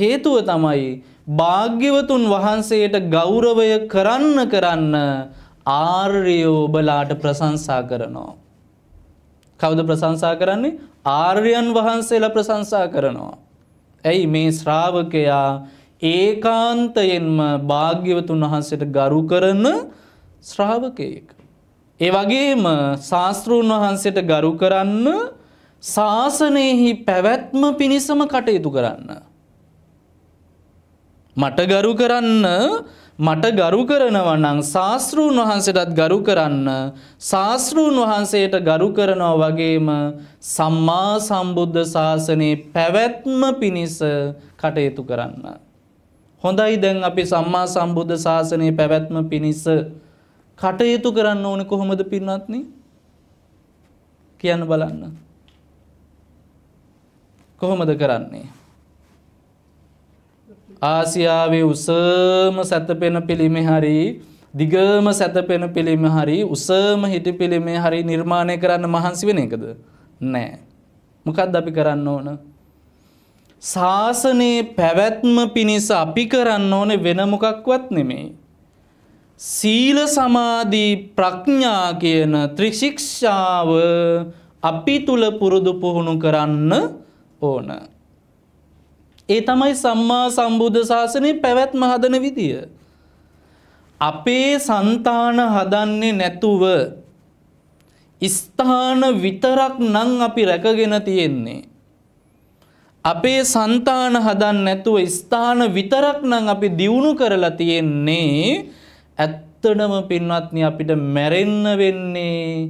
හේතුව තමයි භාග්‍යවතුන් වහන්සේට ගෞරවය කරන්න කරන්න ආර්යෝ ඔබලාට ප්‍රශංසා කරනවා. කවුද ප්‍රශංසා කරන්නේ ආර්යන් වහන්සේලා ප්‍රශංසා කරනවා. ඇයි මේ ශ්‍රාවකයා ඒකාන්තයෙන්ම භාග්‍යවතුන් වහන්සට ගරු කරන ශ්‍රාවකයෙක්. ඒ වගේම ශාස්තෘන් වහන්සට ගරු කරන්න ශාසනයෙහි පැවැත්ම පිණිසම කටයුතු කරන්න. මට ගරු කරන්න මට ගරු කරනවනං ශාස්තෘන් වහන්සටත් ගරු කරන්න ශාස්තෘන් වහන්සේට ගරු කරනව වගේම සම්මා සම්බුද්ධ ශාසනයේ පැවැත්ම පිණිස කටයුතු කරන්න. හොඳයි දැන් අපි සම්මා සම්බුද්ධ ශාසනය පැවැත්ම පිණිස කටයුතු කරන්න ඕන කොහොමද පින්නත්න කියන්න බලන්න. කොහොමද කරන්නේ. ආසියාවේ උසම සැතපෙන පිළිමෙ හරි දිගම සැතපෙන පිළිම හරි උසම හිටි පිළිමේ හරි නිර්මාණය කරන්න මහන්සි වෙන එකද නෑ මොකක්ද අපි කරන්න ඕන ශාසනයේ පැවැත්ම පිණිස අපි කරන්න ඕන වෙනමොකක්වත් නෙමෙයි. සීල සමාධී ප්‍රඥා කියන ත්‍රිශික්ෂාව අපි තුළ පුරුදු පුහුණු කරන්න ඕන. ඒ තමයි සම්මා සම්බුද්ධ ශාසනය පැවැත්ම හදන විදිය. අපේ సంతාන හදන්නේ නැතුව ස්ථාන විතරක් නම් අපි රැකගෙන තියෙන්නේ. අපේ సంతාන හදන්න නැතුව ස්ථාන විතරක් නම් අපි දියුණු කරලා තියෙන්නේ ඇත්තටම පින්වත්නි අපිට මැරෙන්න වෙන්නේ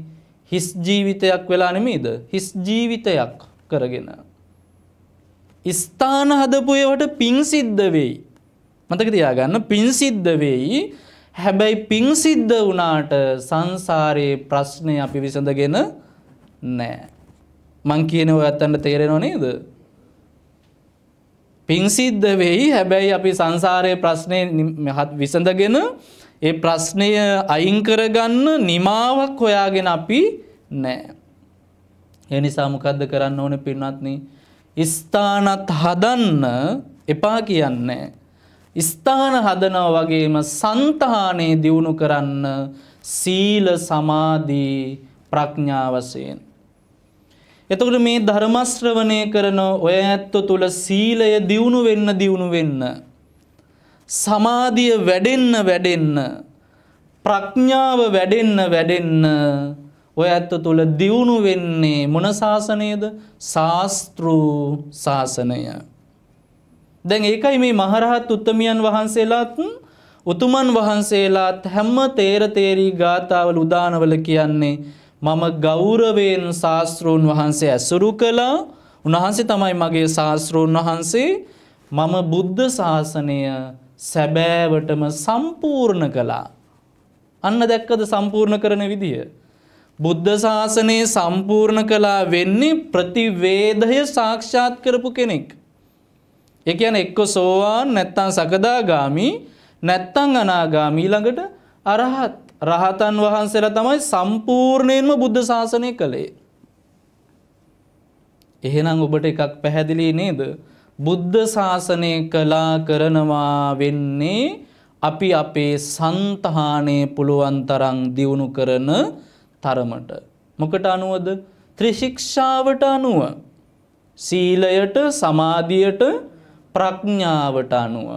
හිස් ජීවිතයක් වෙලා නෙමෙයිද හිස් ජීවිතයක් කරගෙන ස්ථාන හදපු ඒවට පිං සිද්ධ වෙයි මතක තියාගන්න පිං සිද්ධ වෙයි හැබැයි පිං සිද්ධ වුණාට සංසාරයේ ප්‍රශ්නේ අපි විසඳගෙන නෑ මං කියන ඔය ඇත්තන්ට තේරෙනව නේද පින්සිද්ධ වෙයි හැබැයි අපි සංසාරය ප්‍රශ්නය විසඳගෙන ඒ ප්‍රශ්නය අයිංකරගන්න නිමාවක් හොයාගෙන අපි නෑ. එනිසා මොකද්ද කරන්න ඕන පින්වත්න ස්ථානත් හදන්න එපා කියන්නේ. ස්ථාන හදනව වගේම සන්තහානේ දියුණු කරන්න සීල සමාධී ප්‍රඥාවසයෙන්. එතකොට මේ ධර්මශ්‍රවණය කරන ඔය ඇත්ත තුළ සීලය දියුණු වෙන්න දියුණු වෙන්න. සමාධිය වැඩෙන්න වැඩෙන්න. ප්‍රඥාව වැඩෙන්න වැඩෙන්න ඔය ඇත්ත තුළ දියුණු වෙන්නේ මොන ශාසනයද ශාස්තෘූ ශාසනය. දැන් ඒකයි මේ මහරහත් උත්තමියන් වහන්සේලාත් උතුමන් වහන්සේලාත් හැම්ම තේර තේරී ගාථාවල උදානවල කියන්නේ මම ගෞරවයෙන් ශාස්තෘන් වහන්සේ ඇසුරු කළා උන්වහන්සේ තමයි මගේ ශාස්තෘන් වහන්සේ මම බුද්ධ ශාසනය සැබෑවටම සම්පූර්ණ කළා. අන්න දැක්කද සම්පූර්ණ කරන විදිය. බුද්ධ ශාසනයේ සම්පූර්ණ කලා වෙන්නේ ප්‍රතිවේදය සාක්ෂාත් කරපු කෙනෙක්. එක යන එක්ක සෝවාන් නැත්තං සකදාගාමී නැත්තං අනාගාමී ළඟට අරහත් රහතන් වහන්සේලා තමයි සම්පූර්ණයෙන්ම බුද්ධ ශාසනය කළේ. එහෙනම් ඔබට එකක් පැහැදිලි නේද? බුද්ධ ශාසනය කළා කරනවා වෙන්නේ අපි අපේ సంతානේ පුළුවන් තරම් දියුණු කරන තරමට. මොකට අනුවද? ත්‍රිශික්ෂාවට අනුව. සීලයට, සමාධියට, ප්‍රඥාවට අනුව.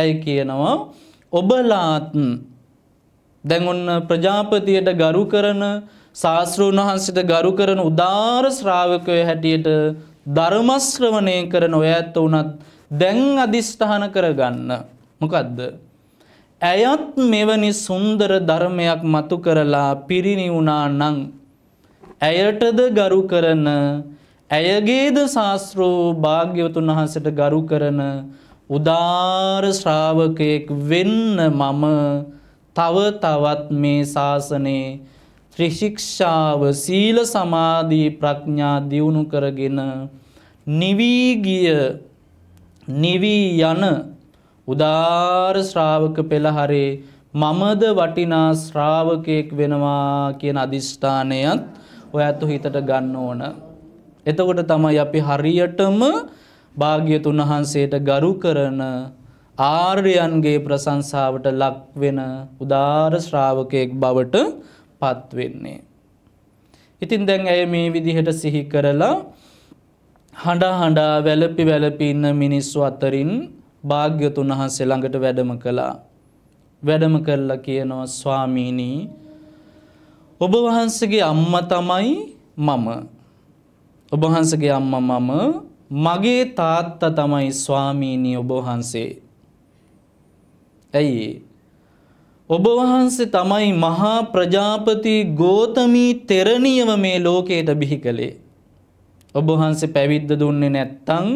ඇයි කියනවා ඔබලාත් දැන් ඔන්න ප්‍රජාපතියට ගරු කරන ශාස්තෘන් වහන්සට ගරු කරන උදාර ශ්‍රාවකය හැටියට ධර්මශ්‍රවනය කරන ඔය ඇත්ත වනත් දැන් අධිෂ්ඨාන කරගන්න. මොකදද. ඇයත් මෙවැනි සුන්දර ධර්මයක් මතු කරලා පිරිනිවුනා නං. ඇයටද ගරු කරන ඇයගේද ශාස්ත්‍රෝ භාග්‍යවතුන් වහන්සට ගරු කරන උදාර ශ්‍රාවකයෙක් වෙන්න මම තව තවත් මේ ශාසනයේ ත්‍රිශික්ෂාව සීල සමාධී ප්‍රඥා දියුණු කරගෙන නිවීගිය නිවී යන උදාර ශ්‍රාවක පෙළහරේ මමද වටිනා ශ්‍රාවකයෙක් වෙනවා කියන අධිෂ්ඨානයත් ඔයත් හිතට ගන්න ඕන. එතකොට තමයි අපි හරියටම භාග්‍යතුන් වහන්සේට ගරු කරන ආර්යයන්ගේ ප්‍රසංසාාවට ලක්වෙන උදාර ශ්‍රාවකයෙක් බවට පත්වෙන්නේ. ඉතින් දැන් ඇය මේ විදිහට සිහි කරලා හඬා හඬා වැලපි වැලපින්න මිනිස්සු අතරින් භාග්‍යතුන් වහන්සේ ළඟට වැඩම කළා. වැඩම කරලා කියනවා ස්වාමීනී ඔබ වහන්සගේ අම්ම තමයි මම ඔබහන්සගේ අම්ම මම මගේ තාත්ත තමයි ස්වාමීනී ඔබහන්සේ ඇයි ඔබ වහන්සේ තමයි මහා ප්‍රජාපති ගෝතමී තෙරණියව මේ ලෝකයට බිහි කළේ. ඔබ වහන්සේ පැවිද්ද දුන්නේ නැත්තං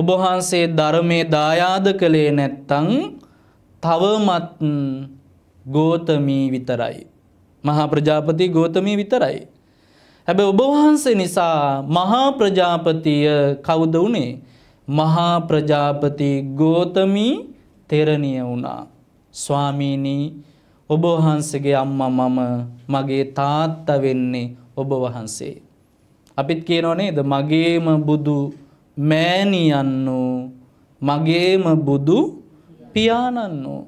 ඔබ වහන්සේ ධර්මයේ දායාද කළේ නැත්තං තවමත් ගෝතමී විතරයි. මහා ප්‍රජාපති ගෝතමී විතරයි. හැබැ ඔබ වහන්සේ නිසා මහා ප්‍රජාපතිය කවුද වුණේ මහා ප්‍රජාපති ගෝතමී තෙරණිය වුණා. ස්වාමීනී ඔබ වහන්සේගේ අම්මා මම මගේ තාත්තා වෙන්නේ ඔබ වහන්සේ. අපිත් කියනවා නේද මගේම බුදු මෑණියන්නෝ මගේම බුදු පියාණන්නෝ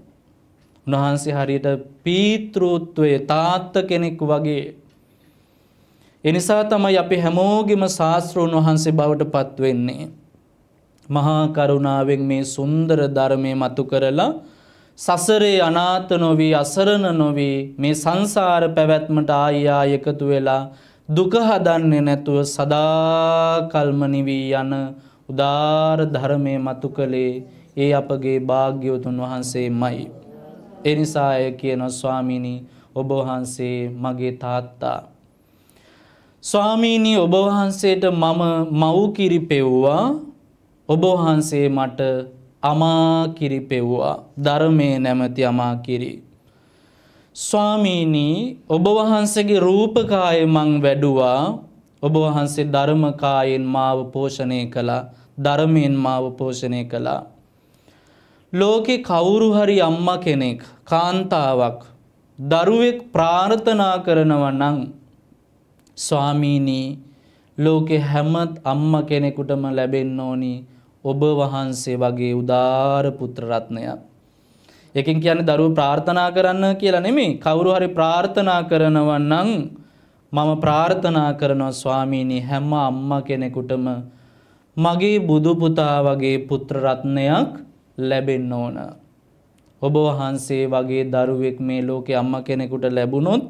උන්වහන්සේ හරියට පීතෘත්වයේ තාත්ත කෙනෙක් වගේ. එනිසා තමයි අපි හැමෝගෙම ශාස්ත්‍රෝන් වහන්සේ බවට පත්වෙන්නේ. මහා කරුණාවෙන් මේ සුන්දර ධර්මය මතු කරලා සසරේ අනාත නොවී අසරණ නොවී මේ සංසාර පැවැත්මට ආයා එකතු වෙලා දුක හදන්නේ නැතුව සදාකල්ම නිවී යන උදාර ධර්මයේ මතු කළේ ඒ අපගේ භාග්‍යවතුන් වහන්සේමයි. ඒ නිසා අය කියන ස්වාමීනි ඔබ වහන්සේ මගේ තාත්තා ස්වාමීනි ඔබ වහන්සේට මම මව් කිරි පෙව්වා ඔබෝහන්සේ මට අමාකිරි පෙව්වා ධර්මය නැමති අමාකිරි. ස්වාමීනී ඔබවහන්සගේ රූපකාය මං වැඩුවා ඔබවහන්සේ ධර්මකායෙන් මාව පෝෂණය කළා ධර්මයෙන් මාව පෝෂණය කළා. ලෝකෙ කවුරු හරි අම්ම කෙනෙක් කාන්තාවක් දරුවෙක් ප්‍රාර්ථනා කරනව නං ස්වාමීනී ලෝකෙ හැමත් අම්ම කෙනෙකුටම ලැබෙන්න ඕනිී ඔබ වහන්සේ වගේ උදාර පුත්‍ර රත්නයක්. එකෙන් කියන්නේ දරුවෝ ප්‍රාර්ථනා කරන්න කියලා නෙමෙයි. කවුරු හරි ප්‍රාර්ථනා කරනවා නම් මම ප්‍රාර්ථනා කරනවා ස්වාමීනි හැම අම්මා කෙනෙකුටම මගේ බුදු පුතා වගේ පුත්‍ර රත්නයක් ලැබෙන්න ඕන. ඔබ වහන්සේ වගේ දරුවෙක් මේ ලෝකේ අම්මා කෙනෙකුට ලැබුණොත්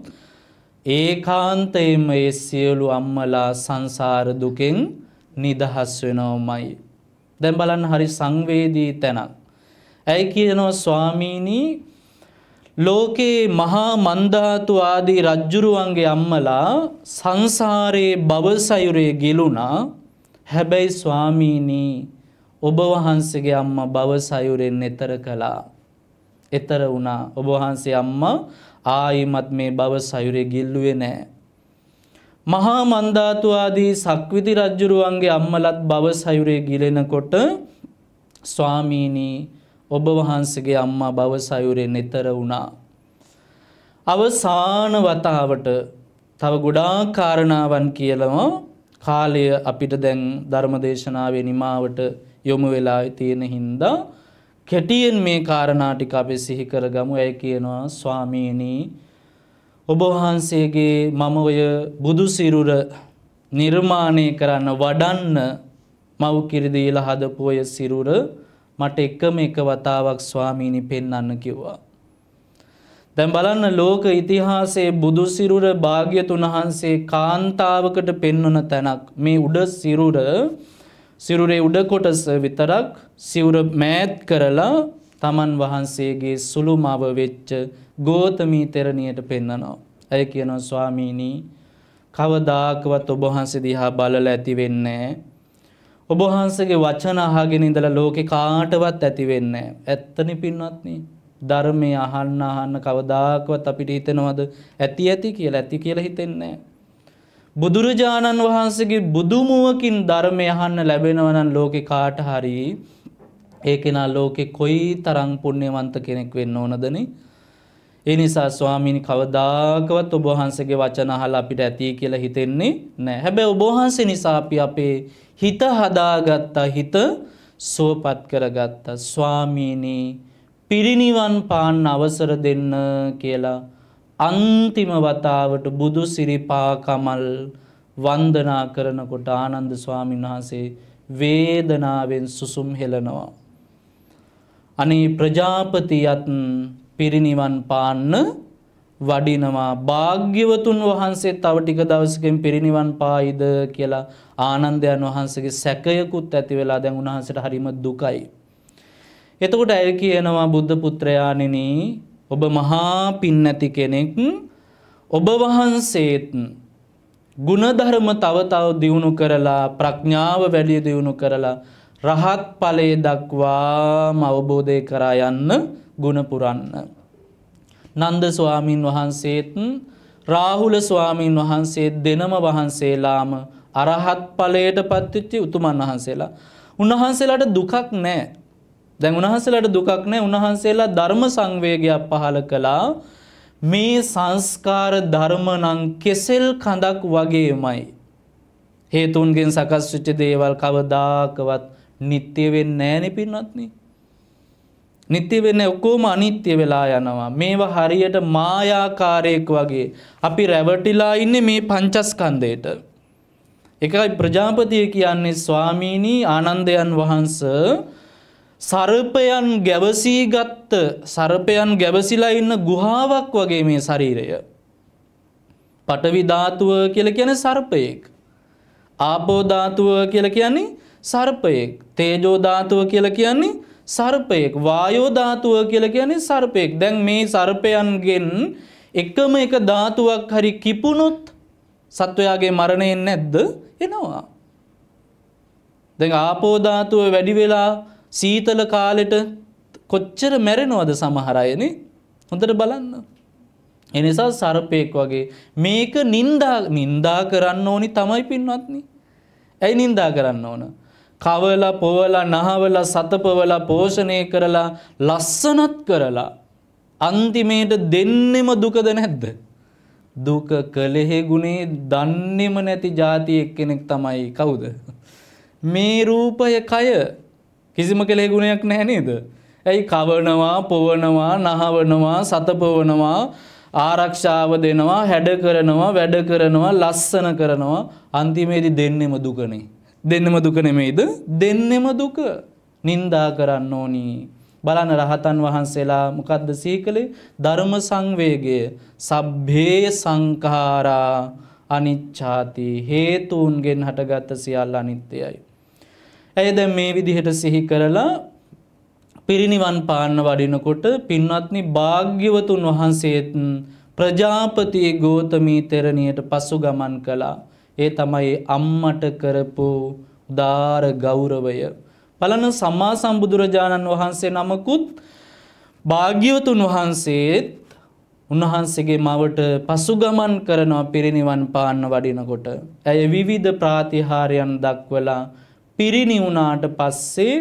ඒකාන්තයෙන්ම ඒ සියලු අම්මලා සංසාර දුකෙන් නිදහස් වෙනවමයි. දැන් බලන්න හරි සංවේදී තැනක්. ඇයි කියනවා ස්වාමීනී ලෝකේ මහා මන්ධාතු ආදී රජ්ජුරුවන්ගේ අම්මලා සංසාරයේ බවසයුරේ ගිලුණා හැබැයි ස්වාමීනී ඔබ වහන්සේගේ අම්මා බවසයුරෙන් එතර කළා එතර වුණා ඔබ වහන්සේ අම්මා ආයිමත් මේ බවසයුරේ ගිල්ලුවේ නැහැ මහා මන්ධාතුවාදී සක්විති රජ්ජුරුවන්ගේ අම්මලත් බව සයුරේ ගිලෙනකොට ස්වාමීනී ඔබ වහන්සගේ අම්මා බව සයුරේ නෙතර වුණා. අවසාන වතාවට තව ගොඩා කාරණාවන් කියලම කාලය අපිට දැන් ධර්මදේශනාවේ නිමාවට යොමු වෙලා තියෙන හින්දා කෙටියෙන් මේ කාරණාටික අපේ සිහිකර ගමු ඇය කියනවා ස්වාමීනී ඔබවහන්සේගේ මම ඔය බුදුසිරුර නිර්මාණය කරන්න වඩන්න මව්කිරදීල හදපු ඔය සිරුර මට එකම එක වතාවක් ස්වාමීණි පෙන්වන්න කිව්වා. දැන් බලන්න ලෝක ඉතිහාසයේ බුදුසිරුර භාග්‍යතුන් වහන්සේ කාන්තාවකට පෙන්වන තැනක් මේ උඩ සිරුර සිරුරේ උඩ කොටස විතරක් සිවුර මෑත් කරලා තමන් වහන්සේගේ සුළුමව වෙච්ච ගෝතමී තෙරණියට පෙන්නනවා. ඇය කියනවා ස්වාමීනී කවදාකවත් ඔබහන්සේ දිහා බලල ඇති වෙන්නේ. ඔබහන්සගේ වචන අහගෙන ඉඳලා ලෝකෙ කාටවත් ඇති වෙන්නේ. ඇත්තනි පින්වත්නි. ධර්මය අහන්න අහන්න කවදාකවත් අපිට හිතෙනවද ඇති ඇති කියලා ඇති කියලා හිතෙන්නේ. බුදුරජාණන් වහන්සේගේ බුදුමුවකින් ධර්මය අහන්න ලැබෙනවනම් ලෝකෙ කාට හරි ඒ කෙනා ලෝකෙ කොයි තරම් පුණ්‍යවන්ත කෙනෙක් වෙන්න ඕනදනේ එනිසා ස්වාමීන් කවදාකවත් ඔබහන්සගේ වචනහලා අපිට ඇති කියලා හිතෙන්නේ නෑ හැබැ ඔබහන්සේ නිසා අපි අපේ හිත හදාගත්තා හිත සෝපත් කරගත්ත ස්වාමීනී පිරිනිවන් පාන් අවසර දෙන්න කියලා අන්තිම වතාවට බුදු සිරිපාකමල් වන්දනා කරනකොට ආනන්ද ස්වාමීන් වහන්සේ වේදනාවෙන් සුසුම් හෙලනවා. අනේ ප්‍රජාපතියත් පිරිනිවන් පාන්න වඩිනවා භාග්‍යවතුන් වහන්සේ තව ටික දවසකින් පිරිනිවන් පායිද කියලා ආනන්දයන් වහන්සේගේ සැකයකුත් ඇති වෙලා දැන් උන්වහන්සේට හරිම දුකයි. එතකොට ඇය කියනවා බුද්ධ පුත්‍රයාණෙනි ඔබ මහා පින් නැති කෙනෙක් ඔබ වහන්සේත් ಗುಣධර්ම තව තව දියුණු කරලා ප්‍රඥාව වැඩි දියුණු කරලා රහත් ඵලයේ දක්වාම අවබෝධය කරා යන්න ගුණපුරන්න. නන්ද ස්වාමීන් වහන්සේතුන් රාහුල ස්වාමීන් වහන්සේ දෙනම වහන්සේලාම අරහත් පලයට පත්තිච්චි උතුමන් වහන්සේලා. උන්වහන්සේලාට දුකක් නෑ. දැන් උන්හන්සේලට දුකක් නෑ උන්වහන්සේලා ධර්ම සංවේගයක් පහල කළා මේ සංස්කාර ධර්මනං කෙසෙල් කඳක් වගේමයි. හේතුන්ගෙන් සකස් විච්ච දේවල් කවදාකවත් නිත්‍යවෙන් නෑනි පින්නත්න්නේ. නිත්‍ය වෙන ඔක්කෝම අනිත්‍ය වෙලා යනවා. මේවා හරියට මායාකාරයෙක් වගේ. අපි රැවටිලා ඉන්නේ මේ පංචස්කන්දයට. එකයි ප්‍රජාපතිය කියන්නේ ස්වාමීණී ආනන්දයන් වහන්ස සරපයන් ගැවසී ගත්ත සරපයන් ගැවසිලා ඉන්න ගුහාවක් වගේ මේ ශරීරය. පටවිධාතුව කියල කියන සර්පයෙක්. ආපෝධාතුව කියල කියන්නේ සර්පයෙක් තේජෝධාතුව කියල කියන්නේ සර්පයෙක් වායෝධාතුව කියල කියන්නේ සර්පයෙක් දැන් මේ සර්පයන්ගෙන් එකම එක ධාතුවක් හරි කිපුණොත් සත්වයාගේ මරණයෙන් නැද්ද එනවා. දැන් ආපෝධාතුව වැඩි වෙලා සීතල කාලෙට කොච්චර මැරෙනවද සමහරයන හොඳට බලන්න. එනිසා සරපයෙක් වගේ මේක නින්දා නින්දා කරන්න ඕනි තමයි පින්වත්නි. ඇයි නින්දා කරන්න ඕන. කවලා පොවලා නහවලා සතපවලා පෝෂණය කරලා ලස්සනත් කරලා. අන්තිමේට දෙන්නෙම දුකද නැද්ද. දුක කළෙහෙ ගුණේ දන්නෙම නැති ජාති එක්කෙනෙක් තමයි කවුද. මේ රූපය කය කිසිම කළේ ගුණයක් නැහැනේද. ඇයි කවනවා පොවනවා නහවනවා සතපවනවා ආරක්ෂාව දෙනවා හැඩ කරනවා වැඩ කරනවා ලස්සන කරනවා අන්තිමේදි දෙන්නෙම දුකනේ. දෙන්නම දුක නෙමෙයිද දෙන්නෙම දුක නින්දා කරන්න ඕනී. බලන රහතන් වහන්සේලා මොකක්ද සී කළේ ධර්ම සංවේගය සබ්බේ සංකාරා අනිච්ඡාති හේතුන්ගෙන් හටගත්ත සියල්ල අනිත්‍යයි. ඇයද මේ විදිහට සිහි කරලා පිරිනිවන් පාන්න වඩිනකොට පින්වත්නි භාග්‍යවතුන් වහන්සේත් ප්‍රජාපති ගෝතමී තෙරණියට පසු ගමන් කළා. ඒ තමයි අම්මට කරපු උදාර ගෞරවය. පලන සම්මා සම්බුදුරජාණන් වහන්සේ නමකුත් භාග්‍යවතුන් වහන්සේත් උන්වහන්සේගේ මවට පසුගමන් කරනවා පිරිනිවන් පාන්න වඩිනකොට. ඇය විවිධ ප්‍රාතිහාරයන් දක්වලා පිරිනිවුණාට පස්සේ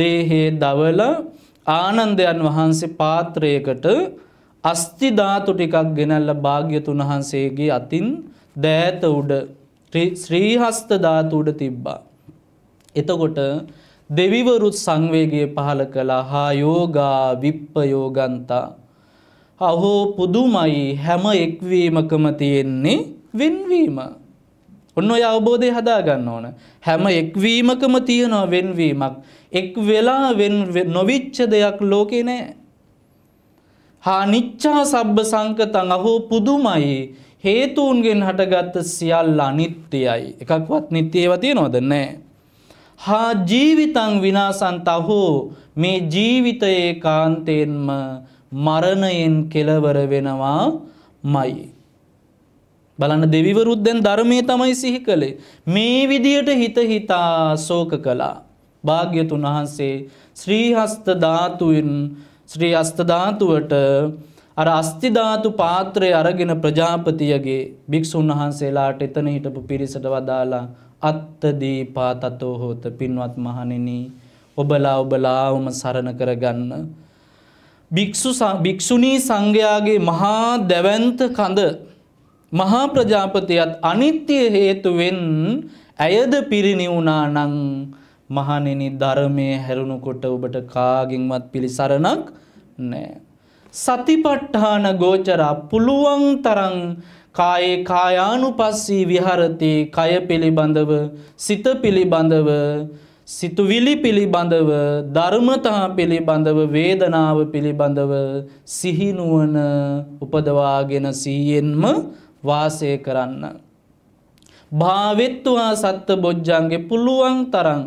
දේහේ දවල ආනන්දයන් වහන්සේ පාත්‍රයකට අස්තිධාතු ටිකක් ගෙනල්ල භාග්‍යතුන් වහන්සේගේ අතින් දෑත උඩ ශ්‍රීහස්ත ධාතු උඩ තිබ්බා. එතකොට දෙවිවරුත් සංවේගය පහළ කළා හා යෝගා විප්පයෝගන්තා. අහෝ පුදුමයි හැම එක්වීමකම තියෙන්නේ වෙන්වීම. ඔන්න ඔය අවබෝධය හදාගන්න ඕන. හැම එක්වීමකම තියෙනවා වෙන්වීමක්. එක් වෙලා නොවිච්ච දෙයක් ලෝකෙ නෑ. හා නිච්චා සබ්බ සංකතන් අහෝ පුදුමයි හේතුන්ගෙන් හටගත්ත සියල්ල අනිත්‍යයි. එකක්වත් නිත්‍යේව තියෙනවද නැහැ. හා ජීවිතං විනාසන්තහෝ මේ ජීවිතයේ කාන්තයෙන්ම මරණයෙන් කෙලවර වෙනවා මයි. බලන්න දෙවිවරුත් දැන් ධර්මය තමයි සිහි කළේ. මේ විදියට හිත හිතා සෝක කළා. භාග්‍යතුන් වහන්සේ ශ්‍රීහස්ත ධාතුවෙන් ශ්‍රී අස්තධාතුවට අර අස්තිධාතු පාත්‍රය අරගෙන ප්‍රජාපතියගේ භික්‍ෂූන් වහන්සේලාට එතන හිටපු පිරිසට වදාලා අත්තදී පාතතෝ හෝත පින්වත් මහනෙනී ඔබලා ඔබලාවම සරණ කරගන්න. භික්‍ෂුණී සංඝයාගේ මහා දැවන්ත කඳ මහා ප්‍රජාපතියත් අනිත්‍ය හේතුවෙන් ඇයද පිරිනිවුණා නං මහනෙනි ධර්මය හැරුණුකොට ඔබට කාගින්වත් පිළිසරණක් නෑ. සතිපට්ඨාන ගෝචර පුළුවන් තරං කායේ කායානු පස්සී විහරතේ කය පිළිබඳව සිත පිළිබඳව සිතුවිලි පිළිබඳව ධර්මතා පිළිබඳව වේදනාව පිළිබඳව සිහිනුවන උපදවාගෙන සීයෙන්ම වාසය කරන්න. භාවිත්තුවා සත්ත බොජ්ජන්ගේ පුළුවන් තරං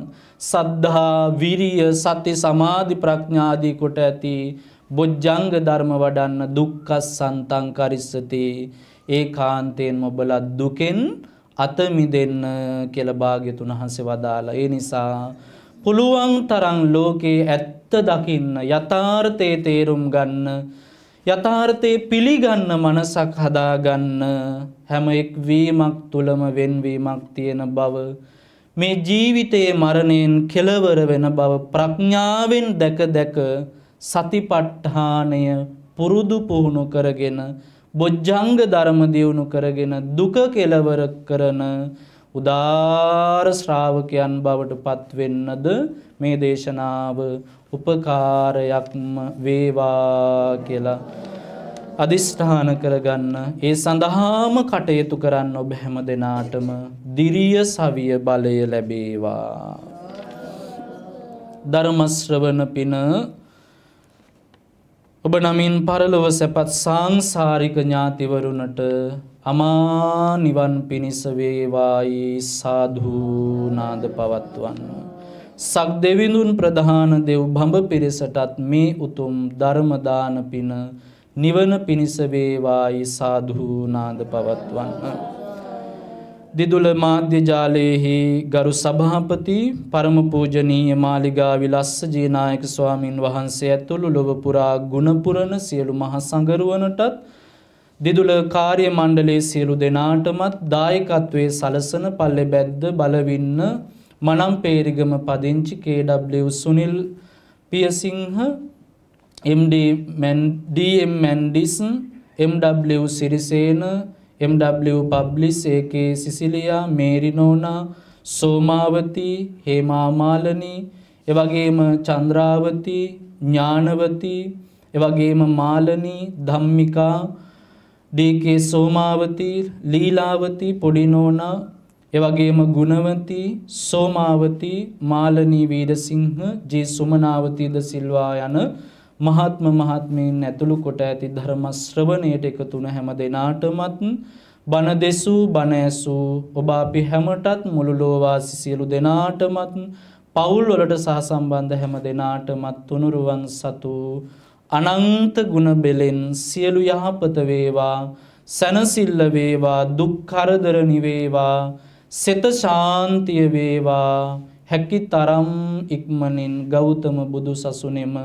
සද්ධහා විරිය සති සමාධි ප්‍රඥාදී කොට ඇති බොජ්ජංග ධර්ම වඩන්න දුක්කස් සන්තං කරිස්සති ඒ කාන්තයෙන් ඔබලා දුකෙන් අතමි දෙන්න කියල භාග්‍යතුන් වහන්සේ වදාලා ඒ නිසා පුළුවන් තරං ලෝකයේ ඇත්ත දකින්න යථාර්ථය තේරුම් ගන්න යථාර්ථය පිළිගන්න මනසක් හදාගන්න හැම එක් වීමක් තුළම වෙන්වීමක් තියෙන බව මේ ජීවිතයේ මරණයෙන් කෙලවර වෙන බව ප්‍රඥාවෙන් දැක දැක සතිපට්ඨානය පුරුදු පුහුණු කරගෙන බොජ්ජංග ධර්ම දියුණු කරගෙන දුක කෙලවර කරන උදාර ශ්‍රාවකයන් බවට පත්වෙන්නද මේ දේශනාව උපකාරයක්ම වේවා කියලා අධිෂ්ඨාන කරගන්න ඒ සඳහාම කටයුතු කරන්න ඔබ හැම දෙනාටම දිරිය සවිය බලය ලැබේවා. ධර්මශ්‍රවන පින ඔබ නමින් පරලොව සැපත් සංසාරික ඥාතිවරුණට අමා නිවන් පිණිස වේවායි සාධූනාද පවත්වන්න. සක් දෙවිඳුන් ප්‍රධාන දෙව් බඹ පිරිසටත් මේ උතුම් ධර්මදාන පින නිවන පිණිස වේවායි සාධූනාද පවත්වන්න. දිදුල මාධ්‍යජාලයෙහි ගරු සභහපති පරමපූජනීය මාලිගා විලස්ස ජීනායක ස්වාමීන් වහන්සේ ඇතුළු ලොවපුරා ගුණපුරණ සියලු මහසඟරුවනටත් දිදුල කාරය මණ්ඩලේ සියලු දෙනාටමත් දායකත්වේ සලසන පල්ලෙ බැද්ද බලවින්න මනම් පේරිගම පදිංචි KW සුනිල් පියසිංහ MD මැන්ඩිසන් MW Sirisena MW Pabilis A K Cecilia මේරිනෝනා Somawathi හේමාමාලනී එවගේම චන්ද්‍රාවති ඥානවති එවගේම මාලනී ධම්මිකා ඩීකේ සෝමාවති ලීලාවති පොඩිනෝනා එවගේම ගුණවති සෝමාවති මාලනී වීරසිංහ ජී සුමනාවතිද සිල්වා යන මහත්ම මහත්මයින් ඇතුළු කොට ඇති ධර්ම ශ්‍රවණයට එකතුන හැම දෙනාටමත් බණ දෙසූ බණඇසූ ඔබ අපි හැමටත් මුළු ලෝවාසි සියලු දෙනාටමත් පවුල්වලට සහසම්බන්ධ හැම දෙනාටමත් තුනුරුවන් සතු අනන්ත ගුණ බෙලෙන් සියලු යහපත වේවා සැනසිල්ල වේවා දුක්කරදර නිවේවා සෙත ශාන්තිය වේවා හැකි තරම් ඉක්මනින් ගෞතම බුදු සසුනෙම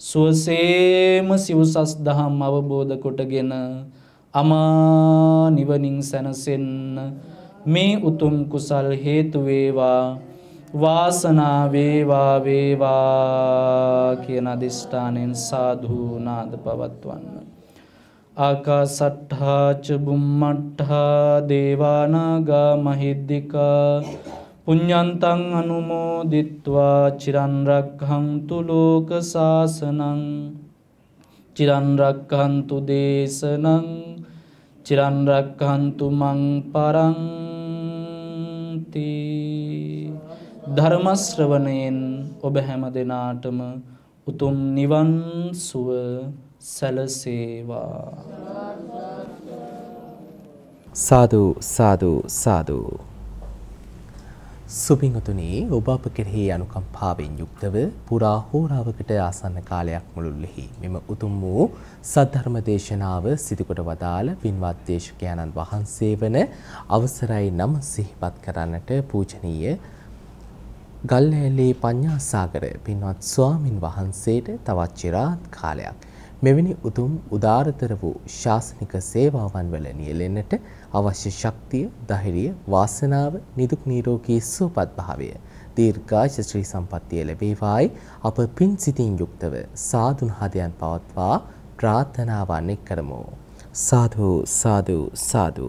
සුවසේම සිවුසස් දහම් අවබෝධ කොටගෙන අමා නිවනින් සැනසෙන්න මේ උතුම් කුසල් හේතු වේවා වාසනා වේවා වේවා කියන අදිෂ්ඨානෙන් සාධු නාද පවත්වන්න. ආකාසට්ඨා ච බුම්මට්ඨා දේවානාගා මහිද්దికා පුඤ්ඥන්තං අනුමෝදිත්වා චිරන්රක්හන්තු ලෝක සාසනං චිරන්රක්හන්තු දේශනං චිරන්රක්හන්තු මං පරංති ධර්මශ්‍රවනයෙන් ඔබ හැම දෙනාටම උතුම් නිවන් සුව සැලසේවා සාධූ සාධූ සාධූ සුපින්තුනේ ඔබ අප කෙරෙහි අනුකම්පාවෙන් යුක්තව පුරා හෝරාවකට ආසන්න කාලයක් මුළුල්ලෙහි මෙම උතුම් වූ සද්ධර්ම දේශනාව සිදුකොට වදාළ පින්වත් දේශකයන්න් වහන්සේ වන අවසරයි නම් සිහිපත් කරන්නට පූජනීය ගල්ඇලේ පඤ්ඤාසාගර පින්වත් ස්වාමින් වහන්සේට තවත් চিරාත් කාලයක් මෙවැනි උතුම් උදාරතර වූ ශාසනික සේවාවන් වල නියැලෙන්නට අවශ්‍ය ශක්තිය, ධෛර්යය, වාසනාව, නිදුක් නිරෝගී සුවපත් භාවය, දීර්ඝායස ශ්‍රී සම්පත්තිය ලැබේවායි අප පින් සිතින් යුක්තව සාදුන් හදයන් පවත්වා ප්‍රාර්ථනාවන් එක් කරමු. සාදු සාදු සාදු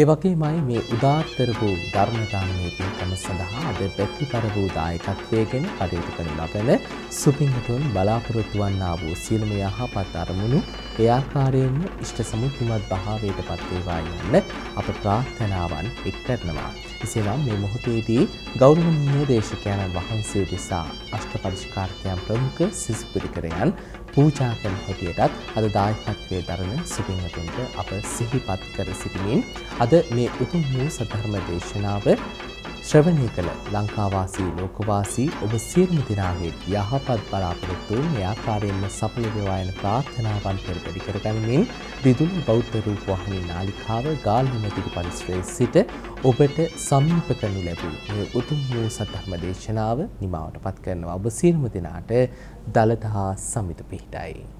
ඒ වගේමයි මේ උදාත්තර වූ ධර්මදානයේ පින්කම සඳහා අද පැතිපර වූ දායකත්වයෙන් කටයුතු කරන ලබන සුපින්තුන් බලාපොරොත්තු වන්නා වූ සියලුම යහපත් අරමුණු ඒ ආකාරයෙන්ම ඉෂ්ට සමුතුමත් භාවයට පත් වේවා යන්න අප ප්‍රාර්ථනාවන් එක් කරනවා. එසේනම් මේ මොහොතේදී ගෞරවනීය දේශකයන්න් වහන්සේ දෙසා අෂ්ටපරිෂ්කාරකයන් ප්‍රමුඛ සිසුපිරිකරයන් පූජා කරන හැටියටත් අද දායකත්වයේ දරන සිටින්වතුන්ට අප සිහිපත් කර සිටිමින් අද මේ උතුම් වූ සධර්ම දේශනාව ශ්‍රවණය කළ ලංකාවාසී ලෝකවාසී ඔබ සියලුම දෙනාගේ යහපත් බලාපොරොත්තු මේ ආකාරයෙන්ම සඵල වේවා යන ප්‍රාර්ථනාවන් පෙරපරි කරගනිමින් දිදුල බෞද්ධ රූපවාහිනී නාලිකාව ගාල්හිම දිග පරිශ්‍රයේ සිට ඔබට සමීප කරනු ලැබූ මේ උතුම් වූ සත්‍ය දේශනාව නිමාවටපත් කරනවා ඔබ සියලුම දෙනාට දලදා සමිත පිහිටයි